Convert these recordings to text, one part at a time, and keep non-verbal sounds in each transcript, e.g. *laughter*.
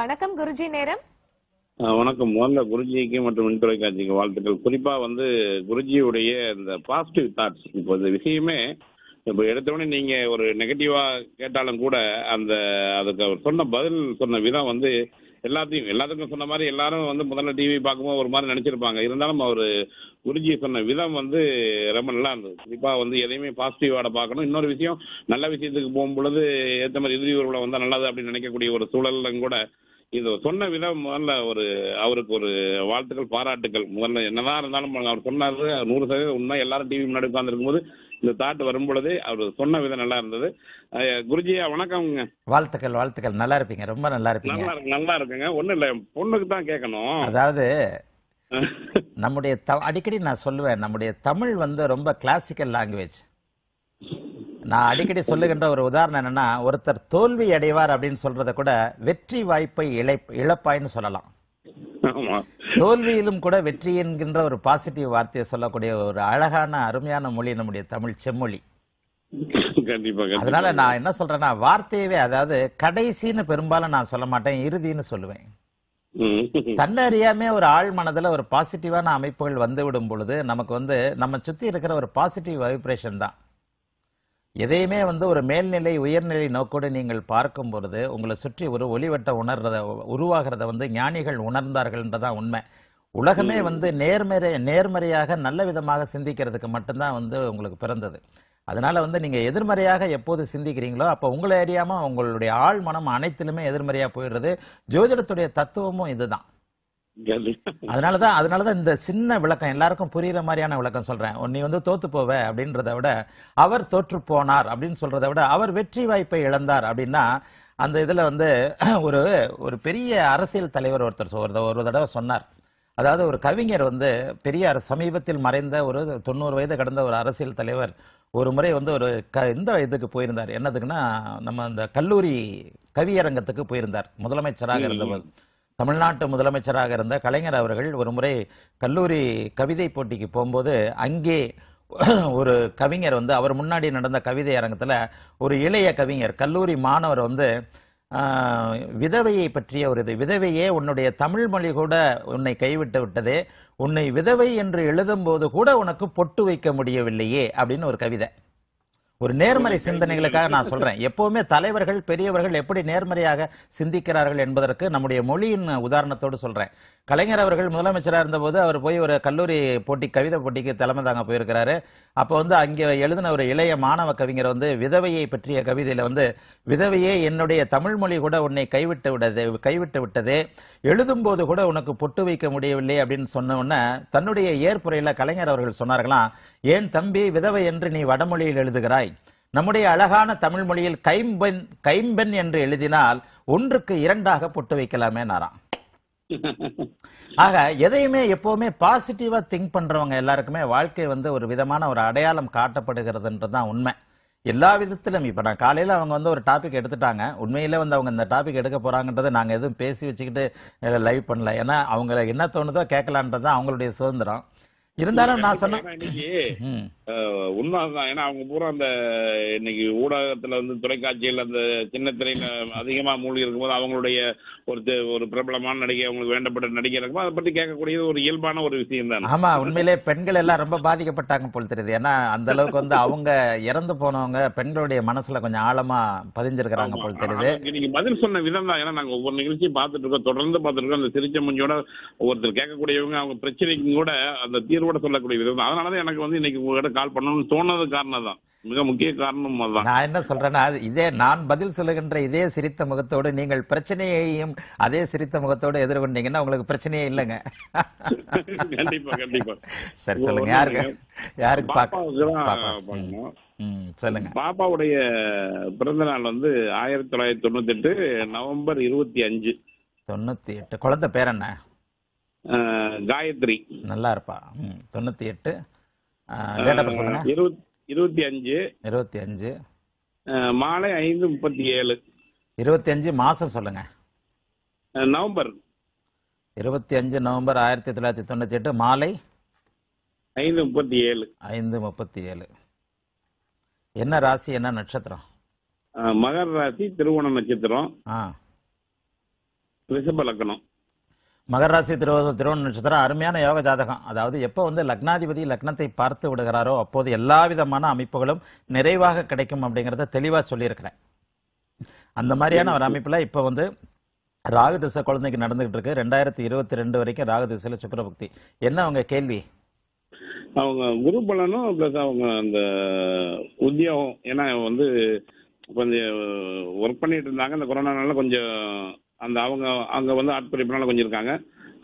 வணக்கம் குருஜி நேரம் வணக்கம் முதல்ல குருஜிக்கு மற்றும் மின் தொலைக்காட்சிக்கு வாழ்த்துக்கள் குறிப்பா வந்து குருஜியுடைய இந்த பாசிட்டிவ் தாட்ஸ் இப்போ இந்த விஷயமே இப்போ எடுத்தவொடனே நீங்க ஒரு நெகட்டிவா கேட்டாலும் கூட அந்த அதுக்கு அவர் சொன்ன பதில் சொன்ன விதம் வந்து எல்லாத்தையும் எல்லாத்துக்கும் சொன்ன மாதிரி எல்லாரும் வந்து முதல்ல டிவி பார்க்கும்போது ஒரு மாதிரி நினைச்சிருப்பாங்க இருந்தாலும் அவர் குருஜி சொன்ன விதம் வந்து ரொம்ப நல்லா இருந்தது குறிப்பாக வந்து எதையுமே பாசிட்டிவாட பார்க்கணும் இன்னொரு விஷயம் நல்ல விஷயத்துக்கு போகும் பொழுது ஏற்ற மாதிரி எதிரி உருவம் வந்தால் நல்லது அப்படின்னு நினைக்கக்கூடிய ஒரு சூழலும் கூட இது சொன்ன விதம் முதல்ல ஒரு அவருக்கு ஒரு வாழ்த்துக்கள் பாராட்டுக்கள் முதல்ல என்னதான் இருந்தாலும் அவர் சொன்னாரு நூறு சதவீதம் உண்மை எல்லாரும் டிவி முன்னாடி உட்கார்ந்துருக்கும் போது இந்த தாட் வரும் பொழுது அவர் சொன்ன விதம் நல்லா இருந்தது குருஜியா வணக்கம் வாழ்த்துக்கள் வாழ்த்துக்கள் நல்லா இருப்பீங்க ரொம்ப நல்லா இருப்பீங்க நல்லா நல்லா இருக்குங்க ஒன்றும் இல்லை பொண்ணுக்கு தான் கேட்கணும் அதாவது *laughs* நம்முடைய அடிக்கடி நான் சொல்லுவேன் நம்முடைய தமிழ் வந்து ரொம்ப கிளாசிக்கல் லாங்குவேஜ் நான் அடிக்கடி சொல்லுகின்ற ஒரு உதாரணம் என்னன்னா ஒருத்தர் தோல்வி அடைவார் அப்படின்னு சொல்றத கூட வெற்றி வாய்ப்பை இழை இழப்பாய்னு சொல்லலாம் தோல்வியிலும் கூட வெற்றி என்கின்ற ஒரு பாசிட்டிவ் வார்த்தையை சொல்லக்கூடிய ஒரு அழகான அருமையான மொழி நம்முடைய தமிழ் செம்மொழி அதனால நான் என்ன சொல்றேன்னா வார்த்தையவே அதாவது கடைசின்னு பெரும்பாலும் நான் சொல்ல மாட்டேன் இறுதின்னு சொல்லுவேன் தன்னறியாமே ஒரு ஆள் மனதுல ஒரு பாசிட்டிவான அமைப்புகள் வந்து விடும் பொழுது நமக்கு வந்து நம்ம சுத்தி இருக்கிற ஒரு பாசிட்டிவ் வைப்ரேஷன் தான் எதையுமே வந்து ஒரு மேல்நிலை உயர்நிலை நோக்கோடு நீங்கள் பார்க்கும் பொழுது உங்களை சுற்றி ஒரு ஒளிவட்ட உணர்றத உருவாகிறத வந்து ஞானிகள் உணர்ந்தார்கள்ன்றதான் உண்மை உலகமே வந்து நேர்மறை நேர்மறையாக நல்ல விதமாக சிந்திக்கிறதுக்கு மட்டும்தான் வந்து உங்களுக்கு பிறந்தது அதனால வந்து நீங்க எதிர்மறையாக எப்போது சிந்திக்கிறீங்களோ அப்போ உங்களை அறியாம உங்களுடைய ஆழ் மனம் அனைத்திலுமே எதிர்மறையா போயிடுறது ஜோதிடத்துடைய தத்துவமும் இதுதான் அதனாலதான் அதனாலதான் இந்த சின்ன விளக்கம் எல்லாருக்கும் புரியுற மாதிரியான விளக்கம் சொல்றேன் நீ வந்து தோத்து போவ அப்படின்றத விட அவர் தோற்று போனார் அப்படின்னு சொல்றதை விட அவர் வெற்றி வாய்ப்பை இழந்தார் அப்படின்னா அந்த இதுல வந்து *clears throat* ஒரு ஒரு பெரிய அரசியல் தலைவர் ஒருத்தர் ஒரு ஒரு தடவை சொன்னார் அதாவது ஒரு கவிஞர் வந்து பெரிய சமீபத்தில் மறைந்த ஒரு தொண்ணூறு வயது கடந்த ஒரு அரசியல் தலைவர் ஒரு முறை வந்து ஒரு க இந்த இதுக்கு போயிருந்தார் என்னதுக்குன்னா நம்ம அந்த கல்லூரி கவியரங்கத்துக்கு போயிருந்தார் முதலமைச்சராக இருந்தவர் தமிழ்நாட்டு முதலமைச்சராக இருந்த கலைஞர் அவர்கள் ஒரு முறை கல்லூரி கவிதை போட்டிக்கு போகும்போது அங்கே *clears throat* ஒரு கவிஞர் வந்து அவர் முன்னாடி நடந்த கவிதை அரங்கத்தில் ஒரு இளைய கவிஞர் கல்லூரி மாணவர் வந்து விதவையை பற்றிய ஒரு இது விதவையே உன்னுடைய தமிழ் மொழி கூட உன்னை கைவிட்டு விட்டதே உன்னை விதவை என்று எழுதும்போது கூட உனக்கு பொட்டு வைக்க முடியவில்லையே அப்படின்னு ஒரு கவிதை ஒரு நேர்மறை சிந்தனைகளுக்காக நான் சொல்றேன் எப்பவுமே தலைவர்கள் பெரியவர்கள் எப்படி நேர்மறையாக சிந்திக்கிறார்கள் என்பதற்கு நம்முடைய மொழியின் உதாரணத்தோடு சொல்றேன் கலைஞர் அவர்கள் முதலமைச்சராக இருந்தபோது அவர் போய் ஒரு கல்லூரி போட்டி கவிதை போட்டிக்கு தலைமை தாங்க போயிருக்கிறாரு அப்போ வந்து அங்கே எழுதின ஒரு இளைய மாணவ கவிஞர் வந்து விதவையை பற்றிய கவிதையில் வந்து விதவையே என்னுடைய தமிழ் மொழி கூட உன்னை கைவிட்டு விடது கைவிட்டு விட்டது எழுதும் போது கூட உனக்கு பொட்டு வைக்க முடியவில்லை அப்படின்னு சொன்ன உடனே தன்னுடைய ஏற்புரையில் கலைஞர் அவர்கள் சொன்னார்களாம் ஏன் தம்பி விதவை என்று நீ வடமொழியில் எழுதுகிறாய் நம்முடைய அழகான தமிழ் மொழியில் கைம்பெண் கைம்பெண் என்று எழுதினால் ஒன்றுக்கு இரண்டாக பொட்டு வைக்கலாமே நாராம் *laughs* ஆக எதையுமே எப்பவுமே பாசிட்டிவா திங்க் பண்றவங்க எல்லாருக்குமே வாழ்க்கை வந்து ஒரு விதமான ஒரு அடையாளம் காட்டப்படுகிறதுன்றதுதான் உண்மை எல்லா விதத்திலும் இப்ப நான் காலையில அவங்க வந்து ஒரு டாபிக் எடுத்துட்டாங்க உண்மையில வந்து அவங்க இந்த டாபிக் எடுக்க போறாங்கன்றது நாங்க எதுவும் பேசி வச்சுக்கிட்டு லைவ் பண்ணல ஏன்னா அவங்களை என்ன தோணுதோ கேட்கலான்றதுதான் அவங்களுடைய சுதந்திரம் இருந்தாலும் நான் சொன்னேன் இன்னைக்கு உண்மைதான் ஏன்னா அவங்க பூரா அந்த இன்னைக்கு ஊடகத்துல வந்து தொலைக்காட்சியில் அந்த சின்ன திரையில அதிகமா மூழ்கி இருக்கும்போது அவங்களுடைய ஒரு ஒரு பிரபலமான நடிகை அவங்களுக்கு வேண்டப்பட்ட நடிகை இருக்கும் அதை பத்தி கேட்கக்கூடியது ஒரு இயல்பான ஒரு விஷயம் தான் ஆமா உண்மையிலே பெண்கள் எல்லாம் ரொம்ப பாதிக்கப்பட்டாங்க போல் தெரியுது ஏன்னா அந்த அளவுக்கு வந்து அவங்க இறந்து போனவங்க பெண்களுடைய மனசுல கொஞ்சம் ஆழமா பதிஞ்சிருக்கிறாங்க போல் தெரியுது நீங்க பதில் சொன்ன விதம் தான் ஏன்னா நாங்க ஒவ்வொரு நிகழ்ச்சியும் பார்த்துட்டு இருக்கோம் தொடர்ந்து பார்த்துட்டு இருக்கோம் அந்த சிரிச்ச முஞ்சோட ஒருத்தர் கேட்கக்கூடியவங்க அவங்க பிரச்சனைக்கும் கூட அந்த தீர்வு கூட சொல்லக்கூடிய விதம் அதனாலதான் எனக்கு வந்து இன்னைக்கு உங்ககிட்ட கால் பண்ணணும்னு தோணது காரணம் தான் மிக முக்கிய காரணம் அதான் நான் என்ன சொல்றேன்னா இதே நான் பதில் சொல்லுகின்ற இதே சிரித்த முகத்தோடு நீங்கள் பிரச்சனையையும் அதே சிரித்த முகத்தோடு எதிர்கொண்டீங்கன்னா உங்களுக்கு பிரச்சனையே இல்லைங்க கண்டிப்பா கண்டிப்பா சரி சொல்லுங்க யாருக்கு யாருக்கு பாப்பாவுக்கு சொல்லுங்க பாப்பாவுடைய பிறந்த நாள் வந்து ஆயிரத்தி தொள்ளாயிரத்தி தொண்ணூத்தி எட்டு நவம்பர் இருபத்தி அஞ்சு தொண்ணூத்தி எட்டு குழந்தை பேர் என்ன காயத்ரி நல்லா இருப்பா தொண்ணூற்றி எட்டு இருபத்தி இருபத்தி அஞ்சு இருபத்தி அஞ்சு மாலை ஐந்து முப்பத்தி ஏழு இருபத்தி அஞ்சு மாதம் சொல்லுங்க நவம்பர் இருபத்தி அஞ்சு நவம்பர் ஆயிரத்தி தொள்ளாயிரத்தி தொண்ணூற்றி எட்டு மாலை ஐந்து முப்பத்தி ஏழு ஐந்து முப்பத்தி ஏழு என்ன ராசி என்ன நட்சத்திரம் மகர ராசி திருவோண நட்சத்திரம் ஆ ரிஷப லக்கணம் மகராசி திருவோ திருவண நட்சத்திரம் அருமையான யோக ஜாதகம் அதாவது எப்போ வந்து லக்னாதிபதி லக்னத்தை பார்த்து விடுகிறாரோ அப்போது எல்லா விதமான அமைப்புகளும் நிறைவாக கிடைக்கும் அப்படிங்கிறத தெளிவாக சொல்லியிருக்கிறேன் அந்த மாதிரியான ஒரு அமைப்பில் இப்போ வந்து ராகு திசை குழந்தைக்கு நடந்துகிட்டு இருக்கு ரெண்டாயிரத்தி இருபத்தி ரெண்டு வரைக்கும் ராகு திசையில் சுக்கரபக்தி என்ன அவங்க கேள்வி அவங்க குரு பலனும் பிளஸ் அவங்க அந்த உத்தியோகம் ஏன்னா வந்து கொஞ்சம் ஒர்க் பண்ணிட்டு இருந்தாங்க அந்த கொரோனானால கொஞ்சம் அந்த அவங்க அங்க வந்து ஆட்பரிப்பினால கொஞ்சம் இருக்காங்க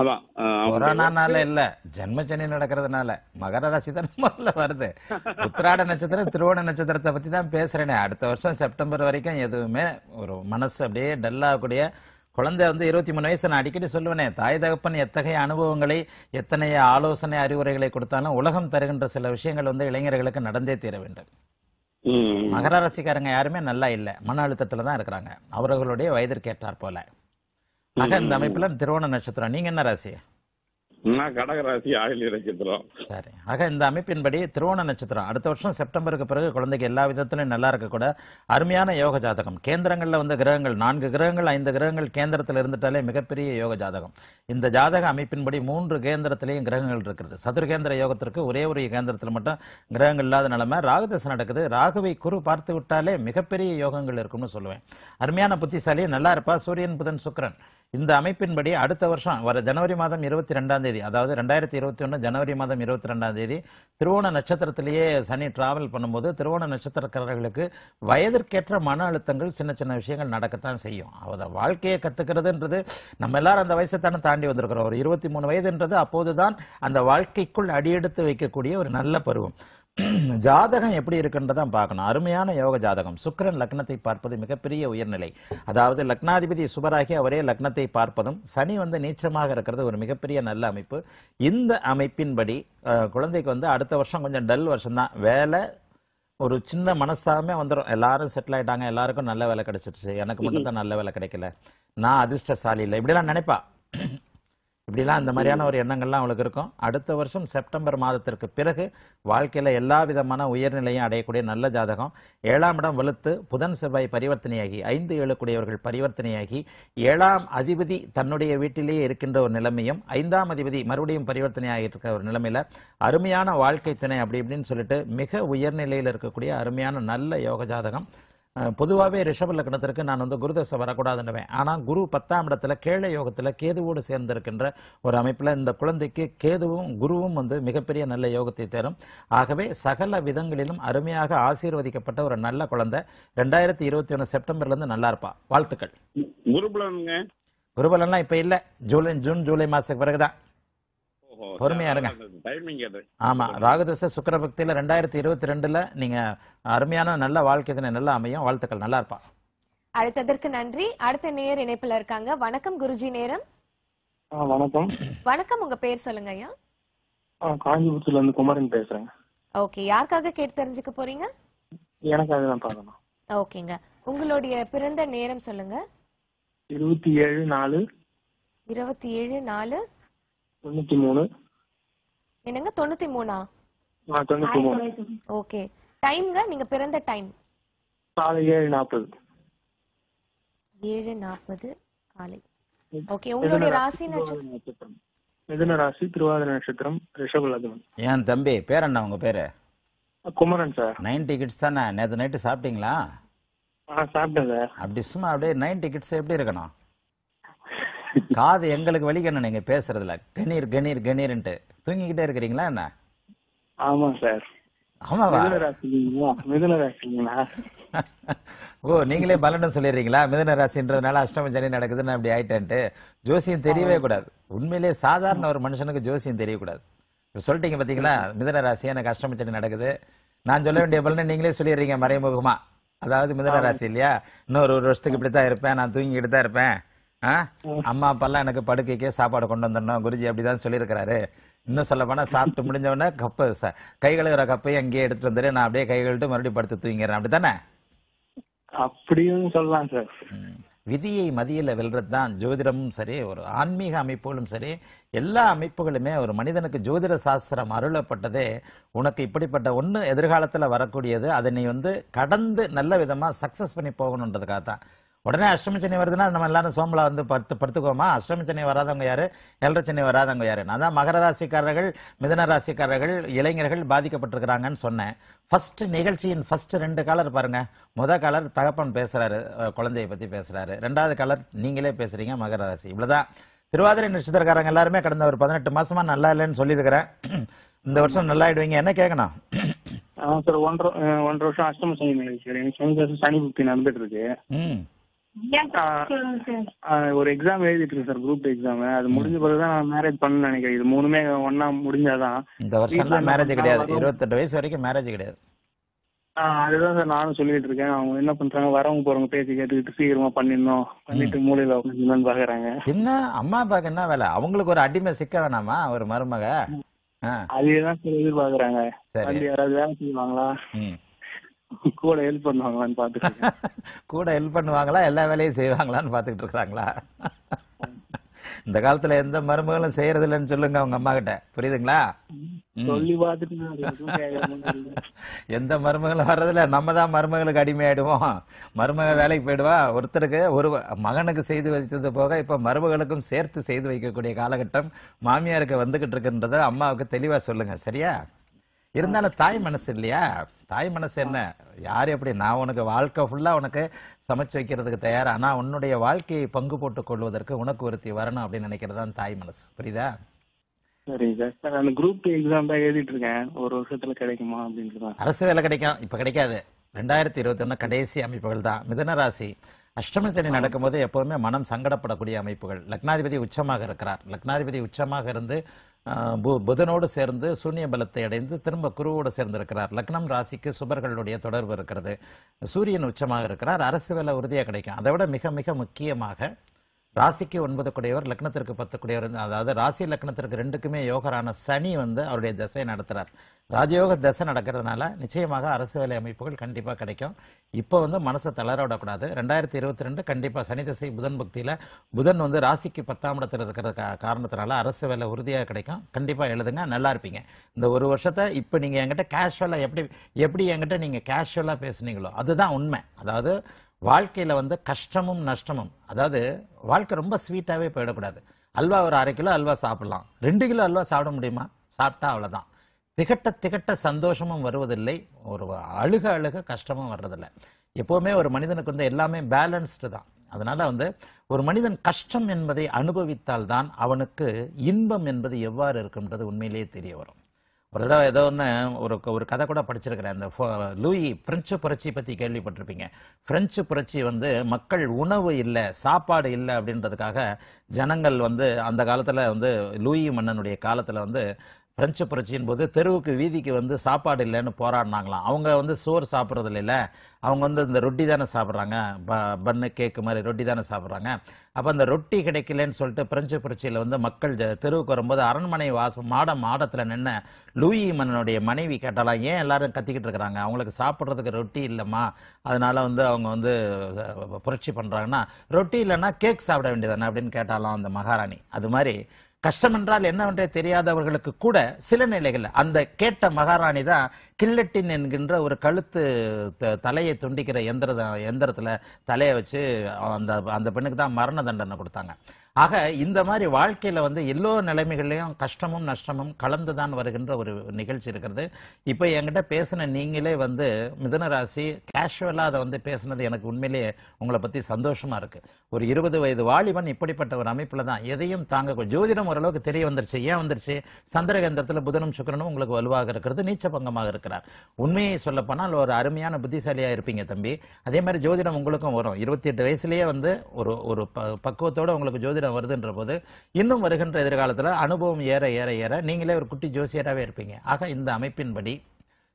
அதான் இல்ல ஜென்மச்சனி நடக்கிறதுனால மகர ராசி தான் முதல்ல வருது உத்திராட நட்சத்திரம் திருவோண நட்சத்திரத்தை பத்தி தான் பேசுறேனே அடுத்த வருஷம் செப்டம்பர் வரைக்கும் எதுவுமே ஒரு மனசு அப்படியே டல்லாகக்கூடிய குழந்தை வந்து இருபத்தி மூணு வயசு நான் அடிக்கடி சொல்லுவேனே தாய் தகப்பன் எத்தகைய அனுபவங்களை எத்தனைய ஆலோசனை அறிவுரைகளை கொடுத்தாலும் உலகம் தருகின்ற சில விஷயங்கள் வந்து இளைஞர்களுக்கு நடந்தே தீர வேண்டும் மகர ராசிக்காரங்க யாருமே நல்லா இல்லை மன அழுத்தத்தில் தான் இருக்கிறாங்க அவர்களுடைய வயதிற்கேற்றார் போல ஆக இந்த அமைப்புல திருவோண நட்சத்திரம் நீங்க என்ன ராசி நான் கடகராசி ஆயுள் நட்சத்திரம் சரி ஆக இந்த அமைப்பின்படி திருவோண நட்சத்திரம் அடுத்த வருஷம் செப்டம்பருக்கு பிறகு குழந்தைக்கு எல்லா விதத்திலும் நல்லா இருக்கக்கூட அருமையான யோக ஜாதகம் கேந்திரங்கள்ல வந்து கிரகங்கள் நான்கு கிரகங்கள் ஐந்து கிரகங்கள் கேந்திரத்தில் இருந்துட்டாலே மிகப்பெரிய யோக ஜாதகம் இந்த ஜாதக அமைப்பின்படி மூன்று கேந்திரத்திலையும் கிரகங்கள் இருக்கிறது சதுர்கேந்திர யோகத்திற்கு ஒரே ஒரு கேந்திரத்தில் மட்டும் கிரகங்கள் இல்லாத நிலைமை ராகுதசை நடக்குது ராகுவை குரு பார்த்து விட்டாலே மிகப்பெரிய யோகங்கள் இருக்கும்னு சொல்லுவேன் அருமையான புத்திசாலி நல்லா இருப்பா சூரியன் புதன் சுக்கரன் இந்த அமைப்பின்படி அடுத்த வருஷம் வர ஜனவரி மாதம் இருபத்தி ரெண்டாம் தேதி அதாவது ரெண்டாயிரத்தி இருபத்தி ஒன்று ஜனவரி மாதம் இருபத்தி ரெண்டாம் தேதி திருவோண நட்சத்திரத்திலேயே சனி டிராவல் பண்ணும்போது திருவோண நட்சத்திரக்காரர்களுக்கு வயதிற்கேற்ற மன அழுத்தங்கள் சின்ன சின்ன விஷயங்கள் நடக்கத்தான் செய்யும் அவத வாழ்க்கையை கற்றுக்கிறதுன்றது நம்ம எல்லாரும் அந்த வயசை தானே தாண்டி வந்திருக்கிறோம் ஒரு இருபத்தி மூணு வயதுன்றது அப்போதுதான் அந்த வாழ்க்கைக்குள் அடியெடுத்து வைக்கக்கூடிய ஒரு நல்ல பருவம் *clears throat* ஜாதகம் எப்படி இருக்குன்றதான் பார்க்கணும் அருமையான யோக ஜாதகம் சுக்கரன் லக்னத்தை பார்ப்பது மிகப்பெரிய உயர்நிலை அதாவது லக்னாதிபதி சுபராகி அவரே லக்னத்தை பார்ப்பதும் சனி வந்து நீச்சமாக இருக்கிறது ஒரு மிகப்பெரிய நல்ல அமைப்பு இந்த அமைப்பின்படி குழந்தைக்கு வந்து அடுத்த வருஷம் கொஞ்சம் டல் வருஷம் தான் வேலை ஒரு சின்ன மனசாகவே வந்துடும் எல்லாரும் செட்டில் ஆயிட்டாங்க எல்லாருக்கும் நல்ல வேலை கிடைச்சிருச்சு எனக்கு மட்டும் தான் நல்ல வேலை கிடைக்கல நான் அதிர்ஷ்டசாலி இல்லை இப்படிலாம் நினைப்பா இப்படிலாம் அந்த மாதிரியான ஒரு எண்ணங்கள்லாம் அவளுக்கு இருக்கும் அடுத்த வருஷம் செப்டம்பர் மாதத்திற்கு பிறகு வாழ்க்கையில் எல்லா விதமான உயர்நிலையும் அடையக்கூடிய நல்ல ஜாதகம் ஏழாம் இடம் வலுத்து புதன் செவ்வாய் பரிவர்த்தனையாகி ஐந்து ஏழுக்குடையவர்கள் பரிவர்த்தனையாகி ஏழாம் அதிபதி தன்னுடைய வீட்டிலேயே இருக்கின்ற ஒரு நிலைமையும் ஐந்தாம் அதிபதி மறுபடியும் பரிவர்த்தனையாகி இருக்க ஒரு நிலைமையில் அருமையான வாழ்க்கை துணை அப்படி இப்படின்னு சொல்லிட்டு மிக உயர்நிலையில் இருக்கக்கூடிய அருமையான நல்ல யோக ஜாதகம் பொதுவாகவே ரிஷப நான் வந்து குருதசை வரக்கூடாதுன்னுவேன் ஆனால் குரு பத்தாம் இடத்துல கேழ யோகத்தில் கேதுவோடு சேர்ந்திருக்கின்ற ஒரு அமைப்பில் இந்த குழந்தைக்கு கேதுவும் குருவும் வந்து மிகப்பெரிய நல்ல யோகத்தை தரும் ஆகவே சகல விதங்களிலும் அருமையாக ஆசீர்வதிக்கப்பட்ட ஒரு நல்ல குழந்தை ரெண்டாயிரத்தி இருபத்தி ஒன்று செப்டம்பர்லேருந்து நல்லா இருப்பா வாழ்த்துக்கள் குருபலன்லாம் இப்போ இல்லை ஜூலை ஜூன் ஜூலை மாதத்துக்கு பிறகுதான் பொறுமையா இருங்க ஆமா ராகதச சுக்கர பக்தியில ரெண்டாயிரத்தி இருபத்தி ரெண்டுல நீங்க அருமையான நல்ல வாழ்க்கை தினம் நல்லா அமையும் வாழ்த்துக்கள் நல்லா இருப்பா அடுத்ததற்கு நன்றி அடுத்த நேர் இணைப்புல இருக்காங்க வணக்கம் குருஜி நேரம் வணக்கம் வணக்கம் உங்க பேர் சொல்லுங்க ஐயா காஞ்சிபுரத்துல இருந்து குமரன் பேசுறேன் ஓகே யாருக்காக கேட்டு தெரிஞ்சுக்க போறீங்க எனக்கு ஓகேங்க உங்களுடைய பிறந்த நேரம் சொல்லுங்க இருபத்தி ஏழு நாலு இருபத்தி ஏழு நாலு தொண்ணூத்தி மூணு என்னங்க தொண்ணூத்தி மூணா தொண்ணூத்தி மூணு ஓகே டைம்ங்க நீங்க பிறந்த டைம் காலை ஏழு நாற்பது ஏழு நாற்பது காலை ஓகே உங்களுடைய ராசி நட்சத்திரம் மிதுன ராசி திருவாதிர நட்சத்திரம் ரிஷப லக்னம் ஏன் தம்பி பேர் என்ன உங்க பேரு குமரன் சார் நைன் டிக்கெட்ஸ் தானே நேற்று நைட்டு சாப்பிட்டீங்களா ஆ சாப்பிட்டேன் சார் அப்படி சும்மா அப்படியே நைன் டிக்கெட்ஸ் எப்படி இருக்கணும் காது எங்களுக்கு வலிக்கணும் நீங்க பேசுறதுல கணீர் கணீர் கணீர்ன்ட்டு தூங்கிக்கிட்டே இருக்கிறீங்களா என்ன ஆமா சார் ஓ நீங்களே பலனும் சொல்லிடுறீங்களா மிதன ராசின்றதுனால அஷ்டம சனி நடக்குதுன்னு அப்படி ஆயிட்டேன்ட்டு ஜோசியம் தெரியவே கூடாது உண்மையிலேயே சாதாரண ஒரு மனுஷனுக்கு ஜோசியம் தெரியக்கூடாது சொல்லிட்டீங்க பாத்தீங்களா மிதன ராசி எனக்கு அஷ்டம சனி நடக்குது நான் சொல்ல வேண்டிய பலனை நீங்களே சொல்லிடுறீங்க மறைமுகமா அதாவது மிதன ராசி இல்லையா இன்னொரு ஒரு வருஷத்துக்கு இப்படித்தான் இருப்பேன் நான் தூங்கிக்கிட்டு தான் இருப்பேன் அம்மா அப்பா எல்லாம் எனக்கு படுக்கைக்கே சாப்பாடு கொண்டு வந்துடணும் குருஜி அப்படிதான் சொல்லியிருக்கிறாரு இன்னும் சொல்ல போனால் சாப்பிட்டு முடிஞ்சவொடனே கப்பு கை கழுவுற கப்பையும் அங்கேயே எடுத்துட்டு வந்துரு நான் அப்படியே கை கழுவிட்டு மறுபடியும் படுத்து தூங்கிறேன் அப்படித்தானே அப்படியும் சொல்லலாம் சார் விதியை மதியில் வெல்றதுதான் ஜோதிடமும் சரி ஒரு ஆன்மீக அமைப்புகளும் சரி எல்லா அமைப்புகளுமே ஒரு மனிதனுக்கு ஜோதிட சாஸ்திரம் அருளப்பட்டதே உனக்கு இப்படிப்பட்ட ஒன்று எதிர்காலத்தில் வரக்கூடியது அதை நீ வந்து கடந்து நல்ல விதமாக சக்ஸஸ் பண்ணி போகணுன்றதுக்காக தான் உடனே அஷ்டம சனி வருதுன்னா நம்ம எல்லாரும் சோம்பலா வந்து படுத்து படுத்துக்கோமா அஷ்டம சனி வராதவங்க யாரு எல்ற சனி வராதவங்க யாரு நான் தான் மகர ராசிக்காரர்கள் மிதன ராசிக்காரர்கள் இளைஞர்கள் பாதிக்கப்பட்டிருக்கிறாங்கன்னு சொன்னேன் ஃபர்ஸ்ட் நிகழ்ச்சியின் ஃபர்ஸ்ட் ரெண்டு கலர் பாருங்க முத கலர் தகப்பன் பேசுறாரு குழந்தையை பத்தி பேசுறாரு ரெண்டாவது கலர் நீங்களே பேசுறீங்க மகர ராசி இவ்வளவுதான் திருவாதிரை நட்சத்திரக்காரங்க எல்லாருமே கடந்த ஒரு பதினெட்டு மாசமா நல்லா இல்லைன்னு சொல்லியிருக்கிறேன் இந்த வருஷம் நல்லா ஆயிடுவீங்க என்ன கேட்கணும் ஒன்றரை ஒன்றரை வருஷம் அஷ்டம சனி சனி புக்தி நடந்துட்டு இருக்கு ஒரு எக்ஸாம் எழுதிட்டு இருக்கேன் சார் குரூப் எக்ஸாம் அது முடிஞ்ச பிறகு தான் மேரேஜ் பண்ண நினைக்கிறேன் இது மூணுமே ஒன்னா முடிஞ்சாதான் இந்த வருஷம் மேரேஜ் கிடையாது இருபத்தெட்டு வயசு வரைக்கும் மேரேஜ் கிடையாது அதுதான் சார் நானும் சொல்லிட்டு இருக்கேன் அவங்க என்ன பண்றாங்க வரவங்க போறவங்க பேசி கேட்டுக்கிட்டு சீக்கிரமா பண்ணிடணும் பண்ணிட்டு மூலையில உட்காந்து பாக்குறாங்க என்ன அம்மா அப்பாக்கு என்ன வேலை அவங்களுக்கு ஒரு அடிமை சிக்க வேணாமா ஒரு மருமக அதுதான் சார் எதிர்பார்க்கறாங்க யாராவது வேலை செய்வாங்களா *laughs* கூட ஹெல்ப் பண்ணுவாங்களான்னு பாத்துட்டு *laughs* கூட ஹெல்ப் பண்ணுவாங்களா எல்லா வேலையும் செய்வாங்களான்னு பாத்துக்கிட்டு இருக்காங்களா *laughs* இந்த காலத்துல எந்த மருமகளும் செய்யறது இல்லைன்னு சொல்லுங்க அவங்க அம்மா கிட்ட புரியுதுங்களா சொல்லி எந்த மருமகளும் வர்றதுல நம்ம தான் மருமகளுக்கு அடிமையாயிடுவோம் மருமக வேலைக்கு போயிடுவா ஒருத்தருக்கு ஒரு மகனுக்கு செய்து வைத்தது போக இப்ப மருமகளுக்கும் சேர்த்து செய்து வைக்கக்கூடிய காலகட்டம் மாமியாருக்கு வந்துகிட்டு இருக்குன்றத அம்மாவுக்கு தெளிவா சொல்லுங்க சரியா இருந்தாலும் தாய் மனசு இல்லையா தாய் மனசு என்ன யார் எப்படி நான் உனக்கு வாழ்க்கை ஃபுல்லா உனக்கு சமைச்சு வைக்கிறதுக்கு தயார் ஆனா உன்னுடைய வாழ்க்கையை பங்கு போட்டுக் கொள்வதற்கு உனக்கு ஒருத்தி வரணும் அப்படின்னு நினைக்கிறது தான் தாய் மனசு புரியுதா குரூப் எக்ஸாம் தான் எழுதிட்டு இருக்கேன் ஒரு வருஷத்துல கிடைக்குமா அரசு வேலை கிடைக்கும் இப்ப கிடைக்காது ரெண்டாயிரத்தி இருபத்தி ஒண்ணு கடைசி அமைப்புகள் தான் மிதன ராசி அஷ்டம சனி நடக்கும்போது எப்பவுமே மனம் சங்கடப்படக்கூடிய அமைப்புகள் லக்னாதிபதி உச்சமாக இருக்கிறார் லக்னாதிபதி உச்சமாக இருந்து புதனோடு சேர்ந்து சூன்ய பலத்தை அடைந்து திரும்ப குருவோடு சேர்ந்திருக்கிறார் லக்னம் ராசிக்கு சுபர்களுடைய தொடர்பு இருக்கிறது சூரியன் உச்சமாக இருக்கிறார் அரசு வேலை உறுதியாக கிடைக்கும் அதை விட மிக மிக முக்கியமாக ராசிக்கு ஒன்பது குடையவர் லக்னத்திற்கு பத்து குடையவர் அதாவது ராசி லக்னத்திற்கு ரெண்டுக்குமே யோகரான சனி வந்து அவருடைய தசையை நடத்துகிறார் ராஜயோக தசை நடக்கிறதுனால நிச்சயமாக அரசு வேலை அமைப்புகள் கண்டிப்பாக கிடைக்கும் இப்போ வந்து மனசை தளர விடக்கூடாது ரெண்டாயிரத்தி இருபத்தி ரெண்டு கண்டிப்பாக சனி தசை புதன் பக்தியில் புதன் வந்து ராசிக்கு பத்தாம் இடத்துல இருக்கிற காரணத்தினால அரசு வேலை உறுதியாக கிடைக்கும் கண்டிப்பாக எழுதுங்க நல்லா இருப்பீங்க இந்த ஒரு வருஷத்தை இப்போ நீங்கள் என்கிட்ட கேஷுவலாக எப்படி எப்படி என்கிட்ட நீங்கள் கேஷுவலாக பேசுனீங்களோ அதுதான் உண்மை அதாவது வாழ்க்கையில் வந்து கஷ்டமும் நஷ்டமும் அதாவது வாழ்க்கை ரொம்ப ஸ்வீட்டாகவே போயிடக்கூடாது அல்வா ஒரு அரை கிலோ அல்வா சாப்பிடலாம் ரெண்டு கிலோ அல்வா சாப்பிட முடியுமா சாப்பிட்டா அவ்வளோதான் திகட்ட திகட்ட சந்தோஷமும் வருவதில்லை ஒரு அழுக அழுக கஷ்டமும் வர்றதில்லை எப்போவுமே ஒரு மனிதனுக்கு வந்து எல்லாமே பேலன்ஸ்டு தான் அதனால் வந்து ஒரு மனிதன் கஷ்டம் என்பதை அனுபவித்தால்தான் அவனுக்கு இன்பம் என்பது எவ்வாறு இருக்குன்றது உண்மையிலேயே தெரிய வரும் ஒரு தடவை ஏதோ ஒன்று ஒரு ஒரு கதை கூட படிச்சிருக்கிறேன் அந்த லூயி பிரெஞ்சு புரட்சி பற்றி கேள்விப்பட்டிருப்பீங்க பிரெஞ்சு புரட்சி வந்து மக்கள் உணவு இல்லை சாப்பாடு இல்லை அப்படின்றதுக்காக ஜனங்கள் வந்து அந்த காலத்தில் வந்து லூயி மன்னனுடைய காலத்தில் வந்து பிரெஞ்சு புரட்சியின் போது தெருவுக்கு வீதிக்கு வந்து சாப்பாடு இல்லைன்னு போராடினாங்களாம் அவங்க வந்து சோறு சாப்பிட்றது இல்லை அவங்க வந்து இந்த ரொட்டி தானே சாப்பிட்றாங்க ப பன்னு கேக்கு மாதிரி ரொட்டி தானே சாப்பிட்றாங்க அப்போ அந்த ரொட்டி கிடைக்கலன்னு சொல்லிட்டு பிரெஞ்சு புரட்சியில் வந்து மக்கள் தெருவுக்கு வரும்போது அரண்மனை வாசம் மாடம் மாடத்தில் நின்று லூயி மன்னனுடைய மனைவி கேட்டாலாம் ஏன் எல்லாரும் கத்திக்கிட்டு இருக்கிறாங்க அவங்களுக்கு சாப்பிட்றதுக்கு ரொட்டி இல்லைம்மா அதனால் வந்து அவங்க வந்து புரட்சி பண்ணுறாங்கன்னா ரொட்டி இல்லைன்னா கேக் சாப்பிட வேண்டியதானே அப்படின்னு கேட்டாலாம் அந்த மகாராணி அது மாதிரி கஷ்டம் என்றால் என்னவென்றே தெரியாதவர்களுக்கு கூட சில நிலைகளில் அந்த கேட்ட மகாராணி தான் கில்லட்டின் என்கின்ற ஒரு கழுத்து தலையை துண்டிக்கிற எந்திர எந்திரத்தில் தலையை வச்சு அந்த அந்த பெண்ணுக்கு தான் மரண தண்டனை கொடுத்தாங்க ஆக இந்த மாதிரி வாழ்க்கையில் வந்து எல்லோ நிலைமைகள்லையும் கஷ்டமும் நஷ்டமும் கலந்து தான் வருகின்ற ஒரு நிகழ்ச்சி இருக்கிறது இப்போ என்கிட்ட பேசின நீங்களே வந்து மிதனராசி கேஷுவலாக அதை வந்து பேசுனது எனக்கு உண்மையிலேயே உங்களை பற்றி சந்தோஷமாக இருக்குது ஒரு இருபது வயது வாலிபன் இப்படிப்பட்ட ஒரு அமைப்பில் தான் எதையும் தாங்க ஜோதிடம் ஓரளவுக்கு தெரிய வந்துருச்சு ஏன் வந்துருச்சு சந்திரகேந்திரத்தில் புதனும் சுக்கரனும் உங்களுக்கு வலுவாக இருக்கிறது நீச்ச பங்கமாக இருக்கிறார் உண்மையை சொல்லப்போனால் ஒரு அருமையான புத்திசாலியாக இருப்பீங்க தம்பி அதே மாதிரி ஜோதிடம் உங்களுக்கும் வரும் இருபத்தி எட்டு வயசுலேயே வந்து ஒரு ஒரு பக்குவத்தோடு உங்களுக்கு ஜோதிடம் ஜோதிடம் வருதுன்ற போது இன்னும் வருகின்ற எதிர்காலத்தில் அனுபவம் ஏற ஏற ஏற நீங்களே ஒரு குட்டி ஜோசியராகவே இருப்பீங்க ஆக இந்த அமைப்பின்படி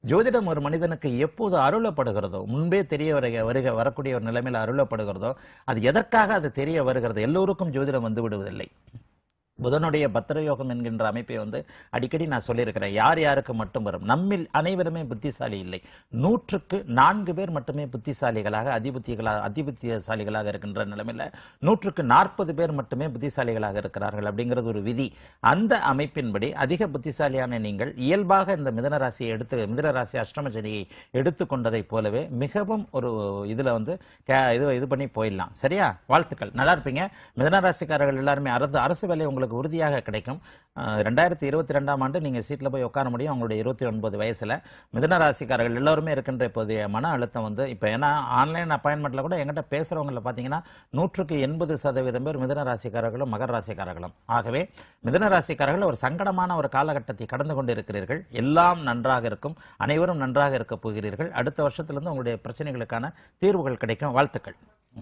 ஜோதிடம் ஒரு மனிதனுக்கு எப்போது அருளப்படுகிறதோ முன்பே தெரிய வருக வருக வரக்கூடிய ஒரு நிலைமையில் அருளப்படுகிறதோ அது எதற்காக அது தெரிய வருகிறது எல்லோருக்கும் ஜோதிடம் வந்து விடுவதில்லை புதனுடைய பத்திரயோகம் என்கின்ற அமைப்பை வந்து அடிக்கடி நான் சொல்லியிருக்கிறேன் யார் யாருக்கு மட்டும் வரும் நம்மில் அனைவருமே புத்திசாலி இல்லை நூற்றுக்கு நான்கு பேர் மட்டுமே புத்திசாலிகளாக அதிபுத்திகளாக அதிபுத்தியசாலிகளாக இருக்கின்ற நிலைமையில் நூற்றுக்கு நாற்பது பேர் மட்டுமே புத்திசாலிகளாக இருக்கிறார்கள் அப்படிங்கிறது ஒரு விதி அந்த அமைப்பின்படி அதிக புத்திசாலியான நீங்கள் இயல்பாக இந்த மிதனராசியை எடுத்து மிதனராசி அஷ்டமச்சனியை எடுத்துக்கொண்டதை போலவே மிகவும் ஒரு இதில் வந்து இது இது பண்ணி போயிடலாம் சரியா வாழ்த்துக்கள் நல்லா இருப்பீங்க மிதனராசிக்காரர்கள் எல்லாருமே அரசு அரசு வேலை உங்களுக்கு உங்களுக்கு உறுதியாக கிடைக்கும் ரெண்டாயிரத்தி இருபத்தி ரெண்டாம் ஆண்டு நீங்கள் சீட்டில் போய் உட்கார முடியும் அவங்களுடைய இருபத்தி ஒன்பது வயசில் மிதன ராசிக்காரர்கள் எல்லோருமே இருக்கின்ற இப்போதைய மன அழுத்தம் வந்து இப்போ ஏன்னா ஆன்லைன் அப்பாயின்மெண்ட்டில் கூட எங்கிட்ட பேசுகிறவங்களை பார்த்தீங்கன்னா நூற்றுக்கு எண்பது சதவீதம் பேர் மிதனராசிக்காரர்களும் ராசிக்காரர்களும் மகர ராசிக்காரர்களும் ஆகவே மிதன ஒரு சங்கடமான ஒரு காலகட்டத்தை கடந்து கொண்டு இருக்கிறீர்கள் எல்லாம் நன்றாக இருக்கும் அனைவரும் நன்றாக இருக்க போகிறீர்கள் அடுத்த வருஷத்துலேருந்து உங்களுடைய பிரச்சனைகளுக்கான தீர்வுகள் கிடைக்கும் வாழ்த்துக்கள்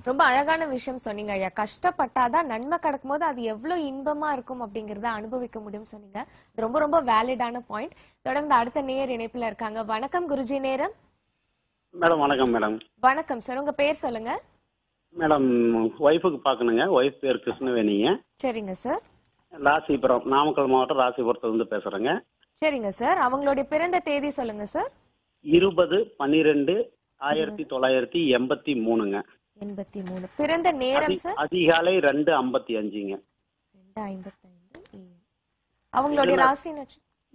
ரொம்ப அழகான விஷயம் சொன்னீங்க ஐயா கஷ்டப்பட்டாதான் நன்மை கிடக்கும் போது அது எவ்வளவு இன்பமா இருக்கும் அப்படிங்கறத அனுபவிக்க முடியும் சொன்னீங்க ரொம்ப ரொம்ப வேலிடான பாயிண்ட் தொடர்ந்து அடுத்த நேர் இணைப்புல இருக்காங்க வணக்கம் குருஜி நேரம் மேடம் வணக்கம் மேடம் வணக்கம் சார் உங்க பேர் சொல்லுங்க மேடம் ஒய்ஃபுக்கு பார்க்கணுங்க ஒய்ஃப் பேர் கிருஷ்ணவேணிங்க சரிங்க சார் ராசிபுரம் நாமக்கல் மாவட்டம் ராசிபுரத்துலேருந்து பேசுகிறேங்க சரிங்க சார் அவங்களுடைய பிறந்த தேதி சொல்லுங்க சார் இருபது பன்னிரெண்டு ஆயிரத்தி தொள்ளாயிரத்தி எண்பத்தி மூணுங்க எண்பத்தி மூணு பிறந்த நேரம் சார் அதிகாலை ரெண்டு ஐம்பத்தி அஞ்சுங்க ரெண்டு ஐம்பத்தி ஐந்து அவங்களுடைய ராசி